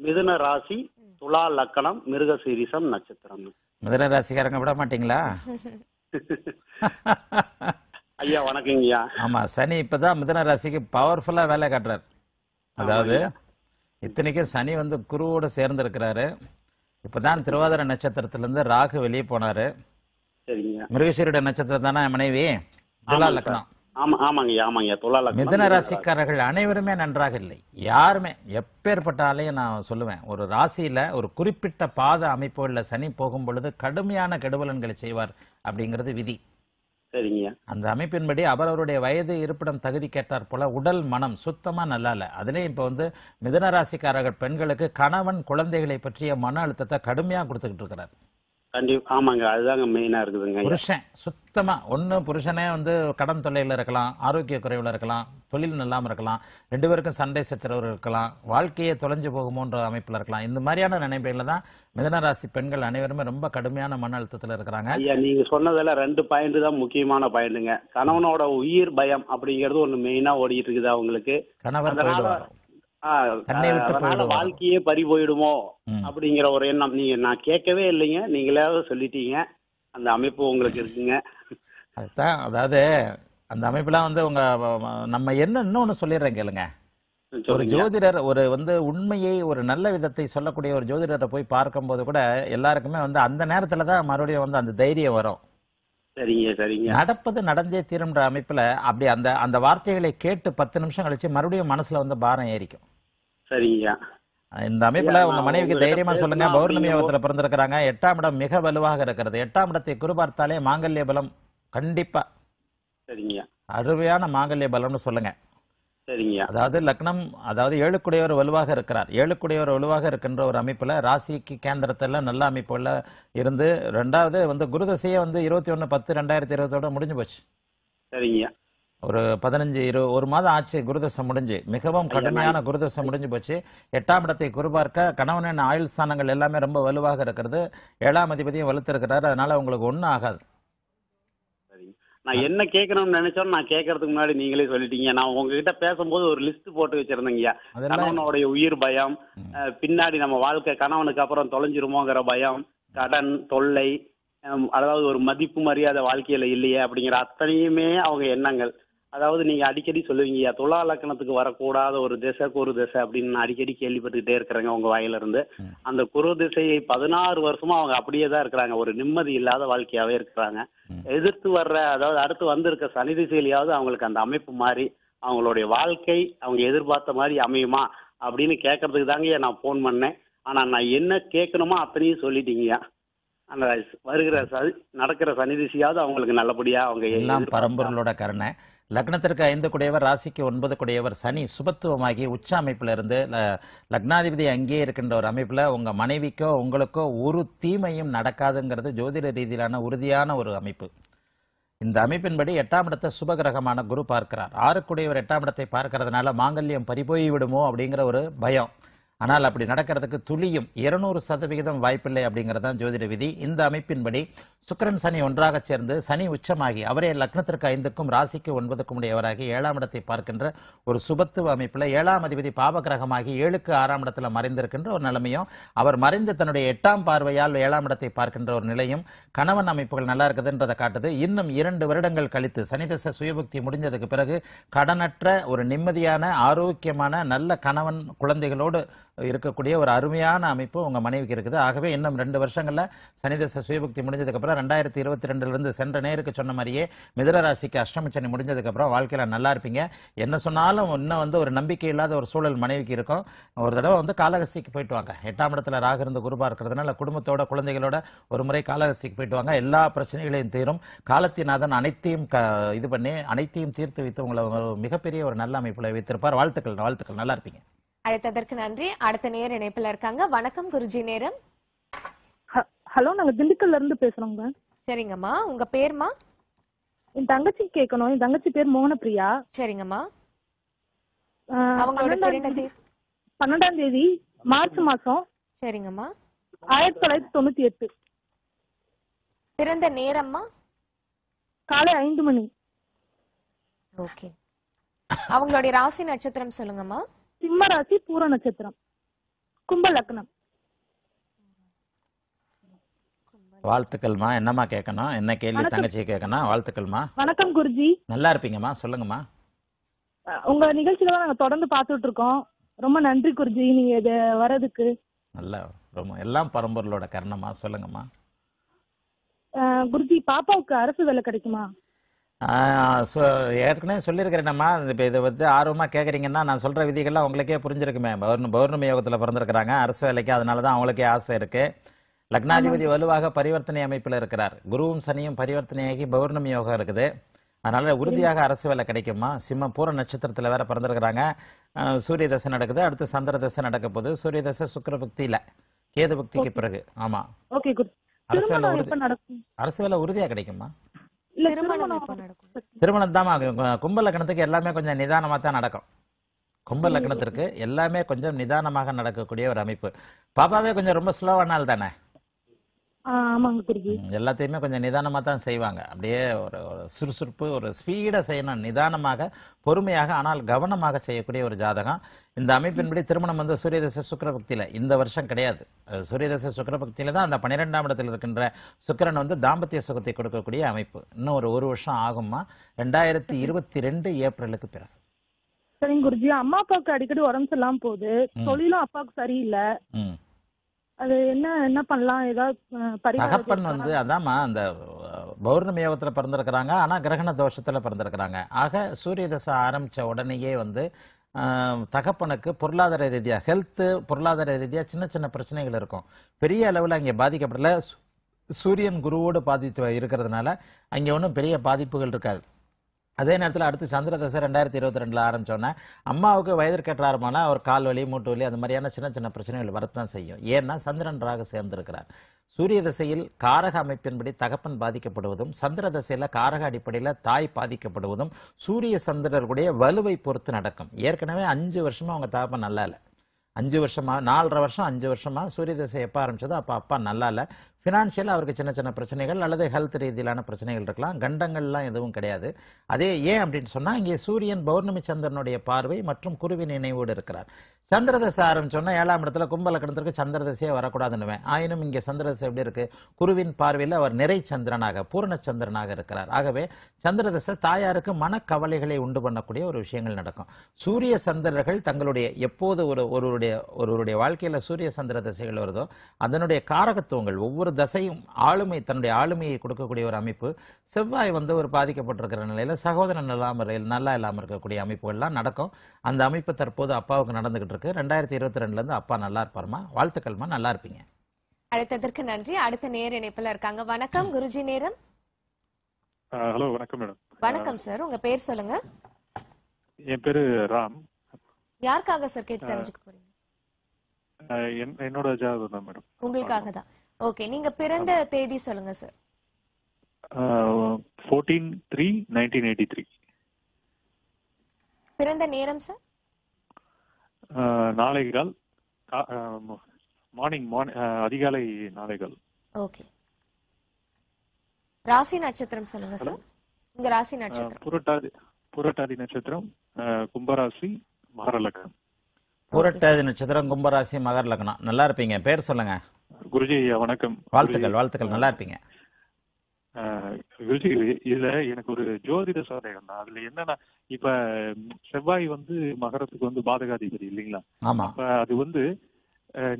மிதுன ராசி துலா லக்கணம் மிருக சீரிசம் நட்சத்திரம் மிதுன ராசிக்காரங்க விட மாட்டீங்களா ஐயா வணக்கங்கய்யா ஐயா ஆமா சனி இப்பதான் மிதுன ராசிக்கு பவர்ஃபுல்லா வேலை காட்டுறாரு அதாவது இத்தனைக்கும் சனி வந்து குருவோட சேர்ந்து இருக்கிறாரு இப்பதான் திருவாதிரை நட்சத்திரத்திலிருந்து ராகு வெளியே போனாரு சரிங்க மிருகசீருட நட்சத்திரம் தானே மனைவி துலா லக்னம் ஆமா ஆமாங்கய்யா ஆமாங்கய்யா துலா லக்னம் மிதன ராசிக்காரர்கள் அனைவருமே நன்றாக இல்லை யாருமே எப்பேற்பட்டாலையும் நான் சொல்லுவேன் ஒரு ராசியில ஒரு குறிப்பிட்ட பாத அமைப்புகளில் சனி போகும் பொழுது கடுமையான கெடுவலன்களை செய்வார் அப்படிங்கிறது விதி சரிங்கய்யா அந்த அமைப்பின்படி அவரவருடைய வயது இருப்பிடம் தகுதி கேட்டார் போல உடல் மனம் சுத்தமா நல்லா இல்லை அதுலேயும் இப்போ வந்து ராசிக்காரர்கள் பெண்களுக்கு கணவன் குழந்தைகளை பற்றிய மன அழுத்தத்தை கடுமையாக கொடுத்துக்கிட்டு இருக்கிறார் கண்டிப்பா ஆமாங்க அதுதாங்க மெயினா இருக்குதுங்க புருஷன் சுத்தமா ஒண்ணு புருஷனே வந்து கடன் தொல்லையில இருக்கலாம் ஆரோக்கிய குறைவுல இருக்கலாம் தொழில் இல்லாமல் இருக்கலாம் ரெண்டு பேருக்கும் சண்டை சச்சரவு இருக்கலாம் வாழ்க்கையை தொலைஞ்சு போகுமோன்ற அமைப்புல இருக்கலாம் இந்த மாதிரியான நினைப்புகளில் தான் மிதனராசி பெண்கள் அனைவருமே ரொம்ப கடுமையான மன அழுத்தத்துல இருக்கிறாங்க ஐயா நீங்க சொன்னதெல்லாம் ரெண்டு பாயிண்ட் தான் முக்கியமான பாயிண்ட்டுங்க கணவனோட உயிர் பயம் அப்படிங்கிறது ஒண்ணு மெயினா ஓடிட்டு இருக்குது அவங்களுக்கு கணவன் அதனால வாழ்க்கையே பறி போயிடுமோ அப்படிங்கிற ஒரு எண்ணம் நீங்க நான் கேட்கவே இல்லைங்க நீங்களாவது சொல்லிட்டீங்க அந்த அமைப்பு உங்களுக்கு இருக்குங்க அதுதான் அதாவது அந்த அமைப்புலாம் வந்து உங்க நம்ம என்ன இன்னொன்னு சொல்லிடுறேன் கேளுங்க ஒரு ஜோதிடர் ஒரு வந்து உண்மையை ஒரு நல்ல விதத்தை சொல்லக்கூடிய ஒரு ஜோதிடரை போய் பார்க்கும்போது கூட எல்லாருக்குமே வந்து அந்த நேரத்துல தான் மறுபடியும் வந்து அந்த தைரியம் வரும் சரிங்க சரிங்க நடப்பது நடந்தே தீரும்ன்ற அமைப்புல அப்படி அந்த அந்த வார்த்தைகளை கேட்டு பத்து நிமிஷம் கழிச்சு மறுபடியும் மனசுல வந்து பாரம் ஏறிக்கும் சரிங்கய்யா இந்த அமைப்புல உங்க மனைவிக்கு தைரியமா சொல்லுங்க பௌர்ணமி அவத்துல பிறந்திருக்கிறாங்க எட்டாம் இடம் மிக வலுவாக இருக்கிறது எட்டாம் இடத்தை குரு மாங்கல்ய பலம் கண்டிப்பா சரிங்கய்யா அருமையான மாங்கல்ய பலம்னு சொல்லுங்க சரிங்கய்யா அதாவது லக்னம் அதாவது ஏழுக்குடையவர் வலுவாக இருக்கிறார் ஏழுக்குடையவர் வலுவாக இருக்கின்ற ஒரு அமைப்புல ராசிக்கு கேந்திரத்துல நல்ல அமைப்புல இருந்து ரெண்டாவது வந்து குருதசையே வந்து இருபத்தி ஒன்னு பத்து ரெண்டாயிரத்தி இருபத்தோட முடிஞ்சு போச்சு சரிங்கய்யா ஒரு பதினஞ்சு இரு ஒரு மாதம் ஆச்சு குருதசம் முடிஞ்சு மிகவும் கடுமையான குருதசம் முடிஞ்சு போச்சு எட்டாம் இடத்தை குறிபார்க்க கணவனின் ஆயுள் ஸ்தானங்கள் எல்லாமே ரொம்ப வலுவாக இருக்கிறது ஏழாம் அதிபதியும் வலுத்திருக்கிறாரு அதனால உங்களுக்கு ஒன்றும் ஆகாது நான் என்ன கேட்கணும்னு நினைச்சோம் நான் கேட்கறதுக்கு முன்னாடி நீங்களே சொல்லிட்டீங்க நான் உங்ககிட்ட பேசும்போது ஒரு லிஸ்ட் போட்டு வச்சிருந்தீங்கய்யா கணவனுடைய உயிர் பயம் பின்னாடி நம்ம வாழ்க்கை கணவனுக்கு அப்புறம் தொலைஞ்சிருமோங்கிற பயம் கடன் தொல்லை அதாவது ஒரு மதிப்பு மரியாதை வாழ்க்கையில இல்லையே அப்படிங்கிற அத்தனையுமே அவங்க எண்ணங்கள் அதாவது நீங்க அடிக்கடி சொல்லுவீங்க துலா லக்கணத்துக்கு வரக்கூடாத ஒரு திசை குரு திசை அப்படின்னு நான் அடிக்கடி கேள்விப்பட்டுக்கிட்டே இருக்கிறேங்க உங்க வாயில இருந்து அந்த குரு திசையை பதினாறு வருஷமா அவங்க அப்படியே தான் இருக்கிறாங்க ஒரு நிம்மதி இல்லாத வாழ்க்கையாவே இருக்கிறாங்க எதிர்த்து வர்ற அதாவது அடுத்து வந்திருக்க சனி திசையிலையாவது அவங்களுக்கு அந்த அமைப்பு மாதிரி அவங்களுடைய வாழ்க்கை அவங்க எதிர்பார்த்த மாதிரி அமையுமா அப்படின்னு கேட்கறதுக்கு தாங்க நான் போன் பண்ணேன் ஆனா நான் என்ன கேட்கணுமோ அத்தனையும் சொல்லிட்டீங்கயா அந்த வருகிற சனி நடக்கிற சனி திசையாவது அவங்களுக்கு நல்லபடியா அவங்க எல்லாம் பரம்பொருளோட கருணை லக்னத்திற்கு ஐந்து குடையவர் ராசிக்கு ஒன்பது குடையவர் சனி சுபத்துவமாகி உச்ச அமைப்பில் இருந்து லக்னாதிபதி அங்கேயே இருக்கின்ற ஒரு அமைப்பில் உங்கள் மனைவிக்கோ உங்களுக்கோ ஒரு தீமையும் நடக்காதுங்கிறது ஜோதிட ரீதியிலான உறுதியான ஒரு அமைப்பு இந்த அமைப்பின்படி எட்டாம் இடத்தை சுபகிரகமான குரு பார்க்கிறார் ஆறுக்குடையவர் எட்டாம் இடத்தை பார்க்கறதுனால மாங்கல்யம் பறிபோய் விடுமோ அப்படிங்கிற ஒரு பயம் ஆனால் அப்படி நடக்கிறதுக்கு துளியும் இருநூறு சதவிகிதம் வாய்ப்பில்லை அப்படிங்கிறது தான் ஜோதிட விதி இந்த அமைப்பின்படி சுக்கரன் சனி ஒன்றாக சேர்ந்து சனி உச்சமாகி அவரே லக்னத்திற்கு ஐந்துக்கும் ராசிக்கு ஒன்பதுக்கும் உடையவராகி ஏழாம் இடத்தை பார்க்கின்ற ஒரு சுபத்துவ அமைப்பில் ஏழாம் அதிபதி பாவகிரகமாகி ஏழுக்கு ஆறாம் இடத்தில் மறைந்திருக்கின்ற ஒரு நிலைமையும் அவர் மறைந்து தன்னுடைய எட்டாம் பார்வையால் ஏழாம் இடத்தை பார்க்கின்ற ஒரு நிலையும் கணவன் அமைப்புகள் நல்லா இருக்குதுன்றதை காட்டுது இன்னும் இரண்டு வருடங்கள் கழித்து சனிதச சுயபக்தி முடிஞ்சதுக்கு பிறகு கடனற்ற ஒரு நிம்மதியான ஆரோக்கியமான நல்ல கணவன் குழந்தைகளோடு இருக்கக்கூடிய ஒரு அருமையான அமைப்பு உங்கள் மனைவிக்கு இருக்குது ஆகவே இன்னும் ரெண்டு வருஷங்களில் சனிதச சுயபக்தி முடிஞ்சதுக்கப்புறம் ரெண்டாயிரத்தி இருபத்தி ரெண்டுலேருந்து சென்ற நேருக்கு சொன்ன மாதிரியே மிதனராசிக்கு அஷ்டமச்சனி முடிஞ்சதுக்கப்புறம் வாழ்க்கையில் நல்லா இருப்பீங்க என்ன சொன்னாலும் இன்னும் வந்து ஒரு நம்பிக்கை இல்லாத ஒரு சூழல் மனைவிக்கு இருக்கும் ஒரு தடவை வந்து காலகஸ்திக்கு போயிட்டு வாங்க எட்டாம் இடத்துல ராக இருந்து குருபா இருக்கிறதுனால குடும்பத்தோட குழந்தைகளோட ஒரு முறை காலகஸ்திக்கு போயிட்டு வாங்க எல்லா பிரச்சனைகளையும் தீரும் காலத்தினாதன் அனைத்தையும் இது பண்ணி அனைத்தையும் தீர்த்து வைத்து உங்களை மிகப்பெரிய ஒரு நல்ல அமைப்பில் வைத்திருப்பார் வாழ்த்துக்கள் வாழ்த்துக்கள் நல்லா இருப்பீங்க அழைத்ததற்கு நன்றி அடுத்த நேர் இணைப்புல இருக்காங்க வணக்கம் குருஜி நேரம் ஹலோ நாங்க திண்டுக்கல்ல இருந்து பேசுறோங்க சரிங்கம்மா உங்க பேர்மா என் தங்கச்சி கேக்கணும் என் தங்கச்சி பேர் மோகனப்பிரியா சரிங்கம்மா பன்னெண்டாம் தேதி மார்ச் மாசம் சரிங்கம்மா ஆயிரத்தி தொள்ளாயிரத்தி தொண்ணூத்தி எட்டு பிறந்த நேரம்மா காலை ஐந்து மணி ஓகே அவங்களுடைய ராசி நட்சத்திரம் சொல்லுங்கம்மா சிம்ம ராசி பூர நட்சத்திரம் கும்ப லக்னம் வாழ்த்துக்கள்மா என்னம்மா கேட்கணும் என்ன கேள்வி தங்கச்சி கேட்கணும் வாழ்த்துக்கள்மா வணக்கம் குருஜி நல்லா இருப்பீங்கம்மா சொல்லுங்கம்மா உங்க நிகழ்ச்சியில நாங்க தொடர்ந்து பார்த்துட்டு இருக்கோம் ரொம்ப நன்றி குருஜி நீங்க இது வர்றதுக்கு நல்ல ரொம்ப எல்லாம் பரம்பொருளோட கரணமா சொல்லுங்கம்மா குருஜி பாப்பாவுக்கு அரசு வேலை கிடைக்குமா ஏற்கனவே சொல்லியிருக்கிறேன்ம்மா இப்போ இதை வந்து ஆர்வமாக கேட்குறீங்கன்னா நான் சொல்கிற விதிகள்லாம் உங்களுக்கே புரிஞ்சிருக்குமே பௌர்ண பௌர்ணமி யோகத்தில் பிறந்திருக்கிறாங்க அரசு வேலைக்கு அதனால தான் அவங்களுக்கே ஆசை இருக்குது லக்னாதிபதி வலுவாக பரிவர்த்தனை அமைப்பில் இருக்கிறார் குருவும் சனியும் பரிவர்த்தனையாகி பௌர்ணமி யோகம் இருக்குது அதனால் உறுதியாக அரசு வேலை கிடைக்குமா சிம்ம பூர நட்சத்திரத்தில் வேற பிறந்திருக்கிறாங்க சூரிய தசை நடக்குது அடுத்து சந்திர தசை நடக்க போகுது சூரிய தசை சுக்கர பக்தியில் கேது பக்திக்கு பிறகு ஆமாம் அரசு வேலை உறுதி அரசு வேலை உறுதியாக கிடைக்குமா திருமணம் தான் கும்ப லக்னத்துக்கு எல்லாமே கொஞ்சம் நிதானமா தான் நடக்கும் கும்ப லக்னத்திற்கு எல்லாமே கொஞ்சம் நிதானமாக நடக்கக்கூடிய ஒரு அமைப்பு பாப்பாவே கொஞ்சம் ரொம்ப ஸ்லோவான தானே எல்லாத்தையுமே கொஞ்சம் நிதானமாக தான் செய்வாங்க அப்படியே ஒரு சுறுசுறுப்பு ஒரு ஸ்பீடாக செய்யணும் நிதானமாக பொறுமையாக ஆனால் கவனமாக செய்யக்கூடிய ஒரு ஜாதகம் இந்த அமைப்பின்படி திருமணம் வந்து சூரியதச சுக்கரபக்தியில் இந்த வருஷம் கிடையாது சூரியதச சுக்கரபக்தியில் தான் அந்த பன்னிரெண்டாம் இடத்தில் இருக்கின்ற சுக்கரன் வந்து தாம்பத்திய சுகத்தை கொடுக்கக்கூடிய அமைப்பு இன்னும் ஒரு ஒரு வருஷம் ஆகுமா ரெண்டாயிரத்தி இருபத்தி ரெண்டு ஏப்ரலுக்கு பிறகு சரிங்க குருஜி அம்மா அப்பாவுக்கு அடிக்கடி உடம்பு சரியில்லாம போகுது தொழிலும் அப்பாவுக்கு சரியில்லை அது என்ன என்ன பண்ணலாம் ஏதாவது தகப்பன் வந்து அதாம்மா அந்த பௌர்ணமி யோகத்தில் பிறந்திருக்கிறாங்க ஆனால் கிரகண தோஷத்துல பிறந்திருக்கிறாங்க ஆக சூரிய தசை ஆரம்பித்த உடனேயே வந்து தகப்பனுக்கு பொருளாதார ரீதியாக ஹெல்த்து பொருளாதார ரீதியாக சின்ன சின்ன பிரச்சனைகள் இருக்கும் பெரிய அளவில் அங்கே பாதிக்கப்படல சூரியன் குருவோடு பாதித்து இருக்கிறதுனால அங்கே ஒன்றும் பெரிய பாதிப்புகள் இருக்காது அதே நேரத்தில் அடுத்து சந்திர தசை ரெண்டாயிரத்தி இருபத்தி ரெண்டில் ஆரம்பித்தோன்னே அம்மாவுக்கு வயதிற்கேற்ற ஆரம்பம்னா அவர் கால் வலி மூட்டு வலி அந்த மாதிரியான சின்ன சின்ன பிரச்சனைகள் வரத்தான் செய்யும் ஏன்னா சந்திரன் ராக சேர்ந்திருக்கிறார் சூரிய திசையில் காரக அமைப்பின்படி தகப்பன் பாதிக்கப்படுவதும் சந்திர திசையில் காரக அடிப்படையில் தாய் பாதிக்கப்படுவதும் சூரிய சந்திரர்களுடைய வலுவை பொறுத்து நடக்கும் ஏற்கனவே அஞ்சு வருஷமாக அவங்க தகப்பன் நல்லா இல்லை அஞ்சு வருஷமாக நாலரை வருஷம் அஞ்சு வருஷமாக சூரிய திசை எப்போ ஆரம்பிச்சதோ அப்போ அப்பா நல்லா இல்லை ஃபினான்ஷியல் அவருக்கு சின்ன சின்ன பிரச்சனைகள் அல்லது ஹெல்த் ரீதியிலான பிரச்சனைகள் இருக்கலாம் கண்டங்கள்லாம் எதுவும் கிடையாது அதே ஏன் அப்படின்னு சொன்னால் இங்கே சூரியன் பௌர்ணமி சந்திரனுடைய பார்வை மற்றும் குருவின் நினைவோடு இருக்கிறார் சந்திரதசை ஆரம்பிச்சோன்னா ஏழாம் இடத்துல கும்பலக்கணத்திற்கு சந்திரதசையே வரக்கூடாதுன்னு ஆயினும் இங்கே சந்திரதசை எப்படி இருக்கு குருவின் பார்வையில் அவர் நிறை சந்திரனாக பூர்ண சந்திரனாக இருக்கிறார் ஆகவே சந்திரதசை தாயாருக்கு மனக்கவலைகளை உண்டு பண்ணக்கூடிய ஒரு விஷயங்கள் நடக்கும் சூரிய சந்திரர்கள் தங்களுடைய எப்போது ஒரு ஒருவருடைய ஒருவருடைய வாழ்க்கையில் சூரிய சந்திர தசைகள் வருதோ அதனுடைய காரகத்துவங்கள் ஒவ்வொரு ஒவ்வொரு தசையும் ஆளுமை தன்னுடைய ஆளுமையை கொடுக்கக்கூடிய ஒரு அமைப்பு செவ்வாய் வந்து ஒரு பாதிக்கப்பட்டிருக்கிற நிலையில் சகோதரன் இல்லாமல் நல்லா இல்லாமல் இருக்கக்கூடிய அமைப்புகள்லாம் நடக்கும் அந்த அமைப்பு தற்போது அப்பாவுக்கு நடந்துகிட்டு இருக்கு ரெண்டாயிரத்தி இருபத்தி ரெண்டுலேருந்து அப்பா நல்லா இருப்பார்மா வாழ்த்துக்கள்மா நல்லா இருப்பீங்க அழைத்ததற்கு நன்றி அடுத்த நேர் இணைப்புல இருக்காங்க வணக்கம் குருஜி நேரம் ஹலோ வணக்கம் மேடம் வணக்கம் சார் உங்க பேர் சொல்லுங்க என் பேரு ராம் யாருக்காக சார் கேட்டு தெரிஞ்சுக்க போறீங்க என்னோட ஜாதகம் தான் மேடம் உங்களுக்காக தான் ஓகே நீங்க பிறந்த தேதி சொல்லுங்க sir fourteen three nineteen eighty three பிறந்த நேரம் சார் நாளைகால் மார்னிங் அதிகாலை நாளைகால் ஓகே ராசி நட்சத்திரம் சொல்லுங்க சார் உங்க ராசி நட்சத்திரம் புரட்டாதி புரட்டாதி நட்சத்திரம் கும்பராசி மகர லக்னம் புரட்டாதி நட்சத்திரம் கும்பராசி மகர லக்னம் நல்லா இருப்பீங்க பேர் சொல்லுங்க குருஜி வணக்கம் வாழ்த்துக்கள் வாழ்த்துக்கள் நல்லா இருப்பீங்க குருஜி இதுல எனக்கு ஒரு ஜோதிட சந்தேகம் தான் அதுல என்னன்னா இப்ப செவ்வாய் வந்து மகரத்துக்கு வந்து பாதகாதிபதி இல்லைங்களா அப்ப அது வந்து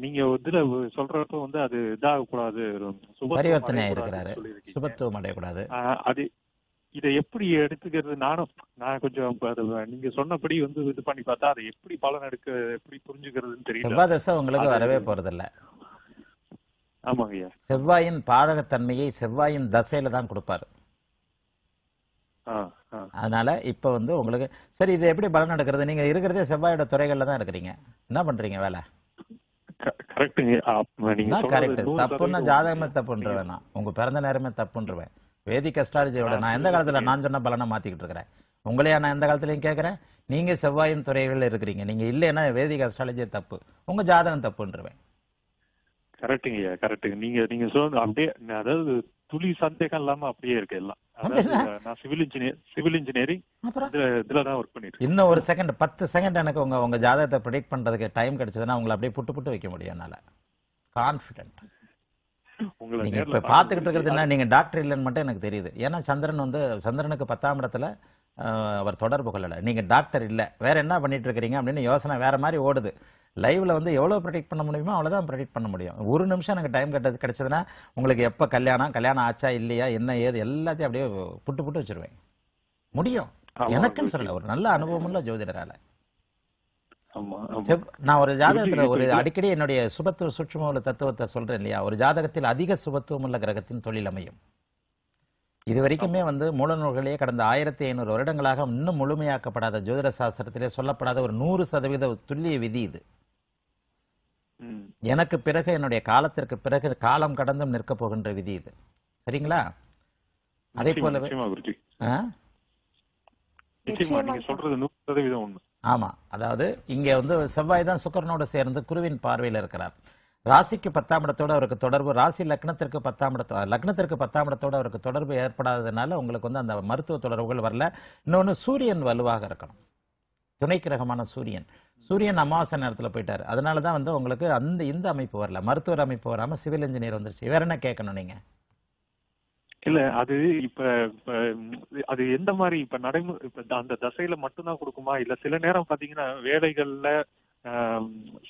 நீங்க இதுல சொல்றப்ப வந்து அது இதாக கூடாது பரிவர்த்தனை சுபத்துவம் அடையக்கூடாது அது இதை எப்படி எடுத்துக்கிறது நானும் நான் கொஞ்சம் நீங்க சொன்னபடி வந்து இது பண்ணி பார்த்தா அதை எப்படி பலன் எடுக்க எப்படி புரிஞ்சுக்கிறதுன்னு தெரியல உங்களுக்கு வரவே போறது இல்லை செவ்வாயின் பாதகத்தன்மையை செவ்வாயின் தசையில தான் கொடுப்பாரு அதனால இப்ப வந்து உங்களுக்கு சரி இது எப்படி பலன் நடக்கிறது நீங்க இருக்கிறதே செவ்வாயோட துறைகள்ல தான் இருக்கிறீங்க என்ன பண்றீங்க வேலை கரெக்ட் தப்புன்னா ஜாதகமே நான் உங்க பிறந்த நேரமே தப்புன்றவேன் வேதிக் அஸ்ட்ராலஜியோட நான் எந்த காலத்துல நான் சொன்ன பலனை மாத்திக்கிட்டு இருக்கிறேன் உங்களையா நான் எந்த காலத்துலயும் கேட்குறேன் நீங்க செவ்வாயின் துறைகள்ல இருக்கிறீங்க நீங்க இல்லைன்னா வேதிக் அஸ்ட்ராலஜி தப்பு உங்க ஜாதகம் தப்புன்றவேன் கரெக்டுங்க ஐயா கரெக்டுங்க நீங்க நீங்க சொல்றது அப்படியே அதாவது துளி சந்தேகம் இல்லாம அப்படியே இருக்கு எல்லாம் நான் சிவில் இன்ஜினியர் சிவில் இன்ஜினியரிங் இதுல தான் ஒர்க் பண்ணிட்டு இன்னும் ஒரு செகண்ட் பத்து செகண்ட் எனக்கு உங்க உங்க ஜாதகத்தை ப்ரெடிக்ட் பண்றதுக்கு டைம் கிடைச்சதுன்னா உங்களை அப்படியே புட்டு புட்டு வைக்க முடியும் என்னால கான்ஃபிடென்ட் நீங்க இப்ப பாத்துக்கிட்டு என்ன நீங்க டாக்டர் இல்லைன்னு மட்டும் எனக்கு தெரியுது ஏன்னா சந்திரன் வந்து சந்திரனுக்கு பத்தாம் இடத்துல அவர் தொடர்பு கொள்ளலை நீங்கள் டாக்டர் இல்லை வேற என்ன பண்ணிட்டு இருக்கிறீங்க அப்படின்னு யோசனை வேற மாதிரி ஓடுது லைவ்ல வந்து எவ்வளவு ப்ரொடெக்ட் பண்ண முடியுமோ அவ்வளோதான் ப்ரொடெக்ட் பண்ண முடியும் ஒரு நிமிஷம் எனக்கு டைம் கட்டது கிடைச்சதுன்னா உங்களுக்கு எப்ப கல்யாணம் கல்யாணம் ஆச்சா இல்லையா என்ன ஏது எல்லாத்தையும் அப்படியே புட்டு புட்டு வச்சிருவேன் முடியும் எனக்குன்னு சொல்லல ஒரு நல்ல அனுபவம் இல்ல ஜோதிடரால நான் ஒரு ஜாதகத்துல ஒரு அடிக்கடி என்னுடைய சுபத்துவ சுற்றும உள்ள தத்துவத்தை சொல்றேன் இல்லையா ஒரு ஜாதகத்தில் அதிக சுபத்துவம் உள்ள கிரகத்தின் தொழில் அமையும் இது வரைக்குமே வந்து மூலநூல்களே கடந்த ஆயிரத்தி ஐநூறு வருடங்களாக இன்னும் முழுமையாக்கப்படாத ஜோதிட சாஸ்திரத்திலே சொல்லப்படாத ஒரு நூறு சதவீத துல்லிய விதி இது எனக்கு பிறகு என்னுடைய காலத்திற்கு பிறகு காலம் கடந்தும் நிற்கப் போகின்ற விதி இது சரிங்களா அதே போலவே ஆமா அதாவது இங்க வந்து செவ்வாய் தான் சுக்கரனோட சேர்ந்து குருவின் பார்வையில் இருக்கிறார் ராசிக்கு பத்தாம் இடத்தோடு அவருக்கு தொடர்பு ராசி லக்னத்திற்கு பத்தாம் இடத்தோ லக்னத்திற்கு பத்தாம் இடத்தோடு அவருக்கு தொடர்பு ஏற்படாததுனால உங்களுக்கு வந்து அந்த மருத்துவ தொடர்புகள் வரல இன்னொன்று சூரியன் வலுவாக இருக்கணும் துணை கிரகமான சூரியன் சூரியன் அமாவாசை நேரத்தில் போயிட்டார் அதனால தான் வந்து உங்களுக்கு அந்த இந்த அமைப்பு வரல மருத்துவர் அமைப்பு வராமல் சிவில் இன்ஜினியர் வந்துருச்சு வேற என்ன கேட்கணும் நீங்க இல்ல அது இப்ப அது எந்த மாதிரி இப்ப நடைமுறை இப்ப அந்த தசையில மட்டும்தான் கொடுக்குமா இல்ல சில நேரம் பாத்தீங்கன்னா வேலைகள்ல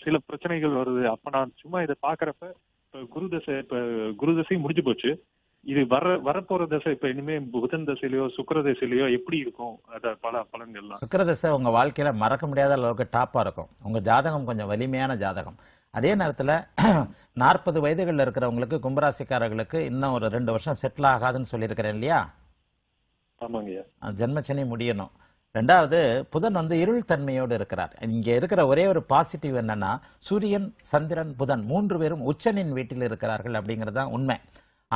சில பிரச்சனைகள் வருது அப்ப நான் சும்மா இதை பாக்குறப்ப குரு தசை இப்ப குரு தசையும் முடிஞ்சு போச்சு இது வர வரப்போற தசை இப்ப இனிமே புதன் தசையிலயோ சுக்கர தசையிலயோ எப்படி இருக்கும் அத பல பலன்கள்லாம் சுக்கர தசை உங்க வாழ்க்கையில மறக்க முடியாத அளவுக்கு டாப்பா இருக்கும் உங்க ஜாதகம் கொஞ்சம் வலிமையான ஜாதகம் அதே நேரத்தில் *clears throat* நாற்பது வயதுகளில் இருக்கிறவங்களுக்கு கும்பராசிக்காரர்களுக்கு இன்னும் ஒரு ரெண்டு வருஷம் செட்டில் ஆகாதுன்னு சொல்லியிருக்கிறேன் இல்லையா ஆமாங்கய்யா ஜென்மச்சனி முடியணும் ரெண்டாவது புதன் வந்து இருள் தன்மையோடு இருக்கிறார் இங்கே இருக்கிற ஒரே ஒரு பாசிட்டிவ் என்னன்னா சூரியன் சந்திரன் புதன் மூன்று பேரும் உச்சனின் வீட்டில் இருக்கிறார்கள் அப்படிங்கிறது தான் உண்மை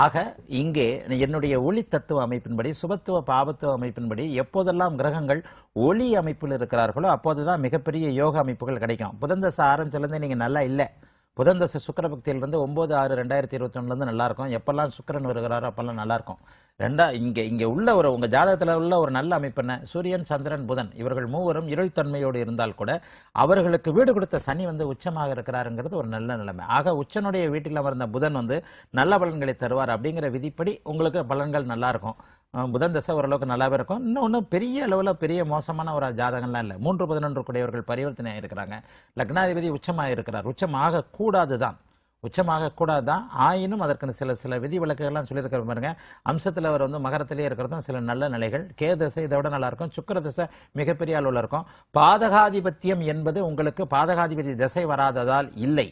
ஆக இங்கே என்னுடைய ஒளி தத்துவ அமைப்பின்படி சுபத்துவ பாபத்துவ அமைப்பின்படி எப்போதெல்லாம் கிரகங்கள் ஒளி அமைப்பில் இருக்கிறார்களோ அப்போது தான் மிகப்பெரிய யோக அமைப்புகள் கிடைக்கும் புதந்த சாரம் ஆரம்பிச்சிலேருந்து நீங்கள் நல்லா இல்லை புதன் தசை சுக்கர பக்தியிலிருந்து ஒம்பது ஆறு ரெண்டாயிரத்தி இருபத்தி ஒன்றுலேருந்து நல்லாயிருக்கும் எப்போல்லாம் சுக்கரன் வருகிறாரோ அப்போல்லாம் நல்லாயிருக்கும் ரெண்டா இங்கே இங்கே உள்ள ஒரு உங்கள் ஜாதகத்தில் உள்ள ஒரு நல்ல அமைப்பு என்ன சூரியன் சந்திரன் புதன் இவர்கள் மூவரும் இருள் தன்மையோடு இருந்தால் கூட அவர்களுக்கு வீடு கொடுத்த சனி வந்து உச்சமாக இருக்கிறாருங்கிறது ஒரு நல்ல நிலைமை ஆக உச்சனுடைய வீட்டில் வந்த புதன் வந்து நல்ல பலன்களை தருவார் அப்படிங்கிற விதிப்படி உங்களுக்கு பலன்கள் நல்லாயிருக்கும் புதன் தசை ஓரளவுக்கு நல்லாவே இருக்கும் இன்னொன்று பெரிய அளவில் பெரிய மோசமான ஒரு ஜாதகம்லாம் இல்லை மூன்று பதினொன்று கூடியவர்கள் பரிவர்த்தனையாக இருக்கிறாங்க லக்னாதிபதி உச்சமாக இருக்கிறார் உச்சமாக கூடாது தான் உச்சமாக கூடாது தான் ஆயினும் அதற்கு சில சில விதி விளக்குகள்லாம் சொல்லியிருக்கிற பாருங்க அம்சத்தில் அவர் வந்து மகரத்திலேயே இருக்கிறதும் சில நல்ல நிலைகள் கே தசை இதை விட நல்லாயிருக்கும் சுக்கர தசை மிகப்பெரிய அளவில் இருக்கும் பாதகாதிபத்தியம் என்பது உங்களுக்கு பாதகாதிபதி தசை வராததால் இல்லை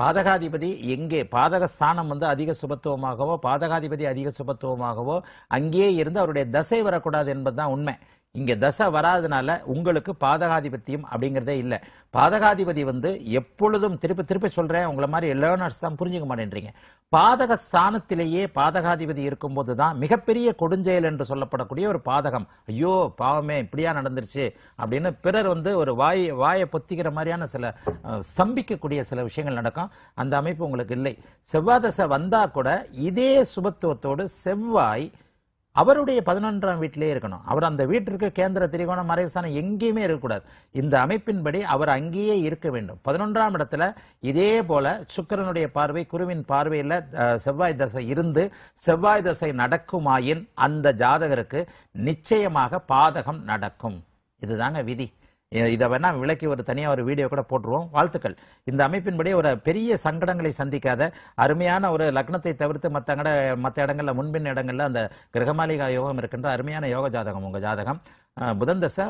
பாதகாதிபதி எங்கே பாதகஸ்தானம் வந்து அதிக சுபத்துவமாகவோ பாதகாதிபதி அதிக சுபத்துவமாகவோ அங்கேயே இருந்து அவருடைய தசை வரக்கூடாது என்பதுதான் உண்மை இங்கே தசை வராதனால உங்களுக்கு பாதகாதிபத்தியம் அப்படிங்கிறதே இல்லை பாதகாதிபதி வந்து எப்பொழுதும் திருப்பி திருப்பி சொல்கிறேன் உங்களை மாதிரி லேர்னர்ஸ் தான் புரிஞ்சுக்க மாட்டேன்றீங்க பாதக ஸ்தானத்திலேயே பாதகாதிபதி இருக்கும்போது தான் மிகப்பெரிய கொடுஞ்செயல் என்று சொல்லப்படக்கூடிய ஒரு பாதகம் ஐயோ பாவமே இப்படியா நடந்துருச்சு அப்படின்னு பிறர் வந்து ஒரு வாய் வாயை பொத்திக்கிற மாதிரியான சில ஸ்தம்பிக்கக்கூடிய சில விஷயங்கள் நடக்கும் அந்த அமைப்பு உங்களுக்கு இல்லை செவ்வாய் தசை வந்தால் கூட இதே சுபத்துவத்தோடு செவ்வாய் அவருடைய பதினொன்றாம் வீட்டிலே இருக்கணும் அவர் அந்த வீட்டிற்கு கேந்திர திரிகோண மறைவுசானம் எங்கேயுமே இருக்கக்கூடாது இந்த அமைப்பின்படி அவர் அங்கேயே இருக்க வேண்டும் பதினொன்றாம் இடத்துல இதே போல சுக்கரனுடைய பார்வை குருவின் பார்வையில் செவ்வாய் தசை இருந்து செவ்வாய் தசை நடக்குமாயின் அந்த ஜாதகருக்கு நிச்சயமாக பாதகம் நடக்கும் இதுதாங்க விதி இதை வேணால் விளக்கி ஒரு தனியாக ஒரு வீடியோ கூட போட்டுருவோம் வாழ்த்துக்கள் இந்த அமைப்பின்படி ஒரு பெரிய சங்கடங்களை சந்திக்காத அருமையான ஒரு லக்னத்தை தவிர்த்து மற்ற மற்ற இடங்களில் முன்பின் இடங்களில் அந்த கிரகமாளிகா யோகம் இருக்கின்ற அருமையான யோக ஜாதகம் உங்கள் ஜாதகம் புதன் தசை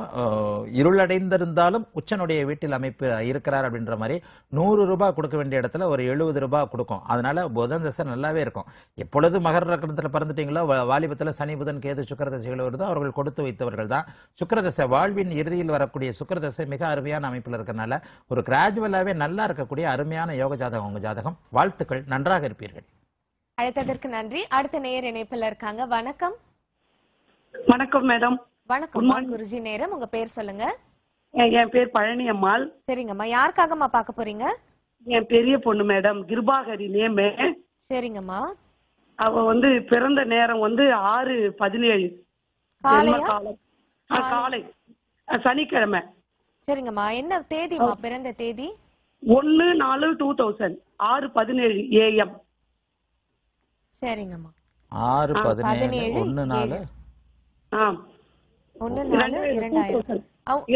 இருளடைந்திருந்தாலும் உச்சனுடைய வீட்டில் அமைப்பு இருக்கிறார் அப்படின்ற மாதிரி நூறு ரூபாய் கொடுக்க வேண்டிய இடத்துல ஒரு எழுபது ரூபாய் கொடுக்கும் அதனால புதன் தசை நல்லாவே இருக்கும் எப்பொழுது மகர ரக்கணத்தில் பிறந்துட்டீங்களோ வாலிபத்தில் சனி புதன் கேது சுக்கர தசைகள் வருதோ அவர்கள் கொடுத்து வைத்தவர்கள் தான் சுக்கர தசை வாழ்வின் இறுதியில் வரக்கூடிய சுக்கர தசை மிக அருமையான அமைப்பில் இருக்கிறனால ஒரு கிராஜுவலாகவே நல்லா இருக்கக்கூடிய அருமையான யோக ஜாதகம் உங்கள் ஜாதகம் வாழ்த்துக்கள் நன்றாக இருப்பீர்கள் அழைத்ததற்கு நன்றி அடுத்த நேயர் இணைப்பில் இருக்காங்க வணக்கம் வணக்கம் மேடம் வணக்கம் குருஜி நேரம் உங்க பேர் சொல்லுங்க என் பேர் பழனி அம்மாள் சரிங்கம்மா யாருக்காகம்மா பார்க்க போறீங்க என் பெரிய பொண்ணு மேடம் கிருபாகரி நேமே சரிங்கம்மா அவ வந்து பிறந்த நேரம் வந்து ஆறு பதினேழு காலை சனிக்கிழமை சரிங்கம்மா என்ன தேதிமா பிறந்த தேதி ஒன்னு நாலு டூ தௌசண்ட் ஆறு பதினேழு ஏஎம் சரிங்கம்மா ஆறு பதினேழு ஒன்னு நாலு ஆ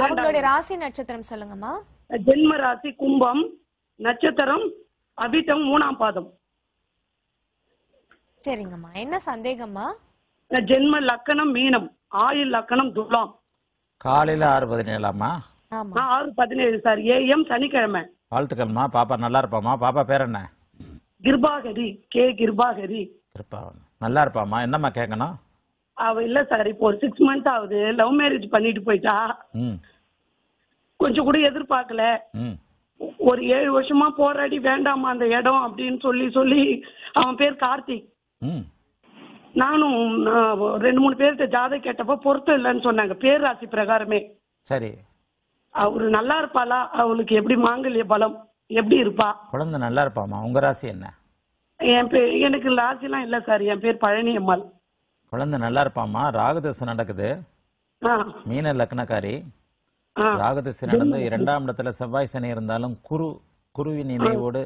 அவங்களுடைய ராசி நட்சத்திரம் சொல்லுங்கம்மா ஜென்ம ராசி கும்பம் நட்சத்திரம் அபிதம் மூணாம் பாதம் சரிங்கம்மா என்ன சந்தேகம்மா ஜென்ம லக்கணம் மீனம் ஆயுள் லக்கணம் துலாம் காலையில ஆறு பதினேழாமா ஆறு பதினேழு சார் ஏஎம் சனிக்கிழமை வாழ்த்துக்கள்மா பாப்பா நல்லா இருப்பாமா பாப்பா பேர் என்ன கிருபாகரி கே கிருபாகரி கிருபாகரி நல்லா இருப்பாமா என்னம்மா கேட்கணும் அவ இல்ல சார் இப்போ ஒரு சிக்ஸ் மந்த் ஆகுது லவ் மேரேஜ் பண்ணிட்டு போயிட்டா கொஞ்சம் கூட எதிர்பார்க்கல ஒரு ஏழு வருஷமா போராடி வேண்டாமா அந்த இடம் அப்படின்னு சொல்லி சொல்லி அவன் பேர் கார்த்திக் நானும் ரெண்டு மூணு பேர்த்த ஜாதக கேட்டப்போ பொருத்தம் இல்லைன்னு சொன்னாங்க பேர் ராசி பிரகாரமே சரி அவரு நல்லா இருப்பாளா அவளுக்கு எப்படி மாங்கல்ய பலம் எப்படி இருப்பா குழந்தை நல்லா இருப்பாமா உங்க ராசி என்ன என் பேர் எனக்கு எல்லாம் இல்ல சார் என் பேர் பழனி அம்மாள் குழந்தை நல்லா இருப்பாம்மா ராகுதசை நடக்குது மீன லக்னக்காரி ராகுதசை நடந்து இரண்டாம் இடத்துல செவ்வாய் சனி இருந்தாலும் குரு குருவின் நினைவோடு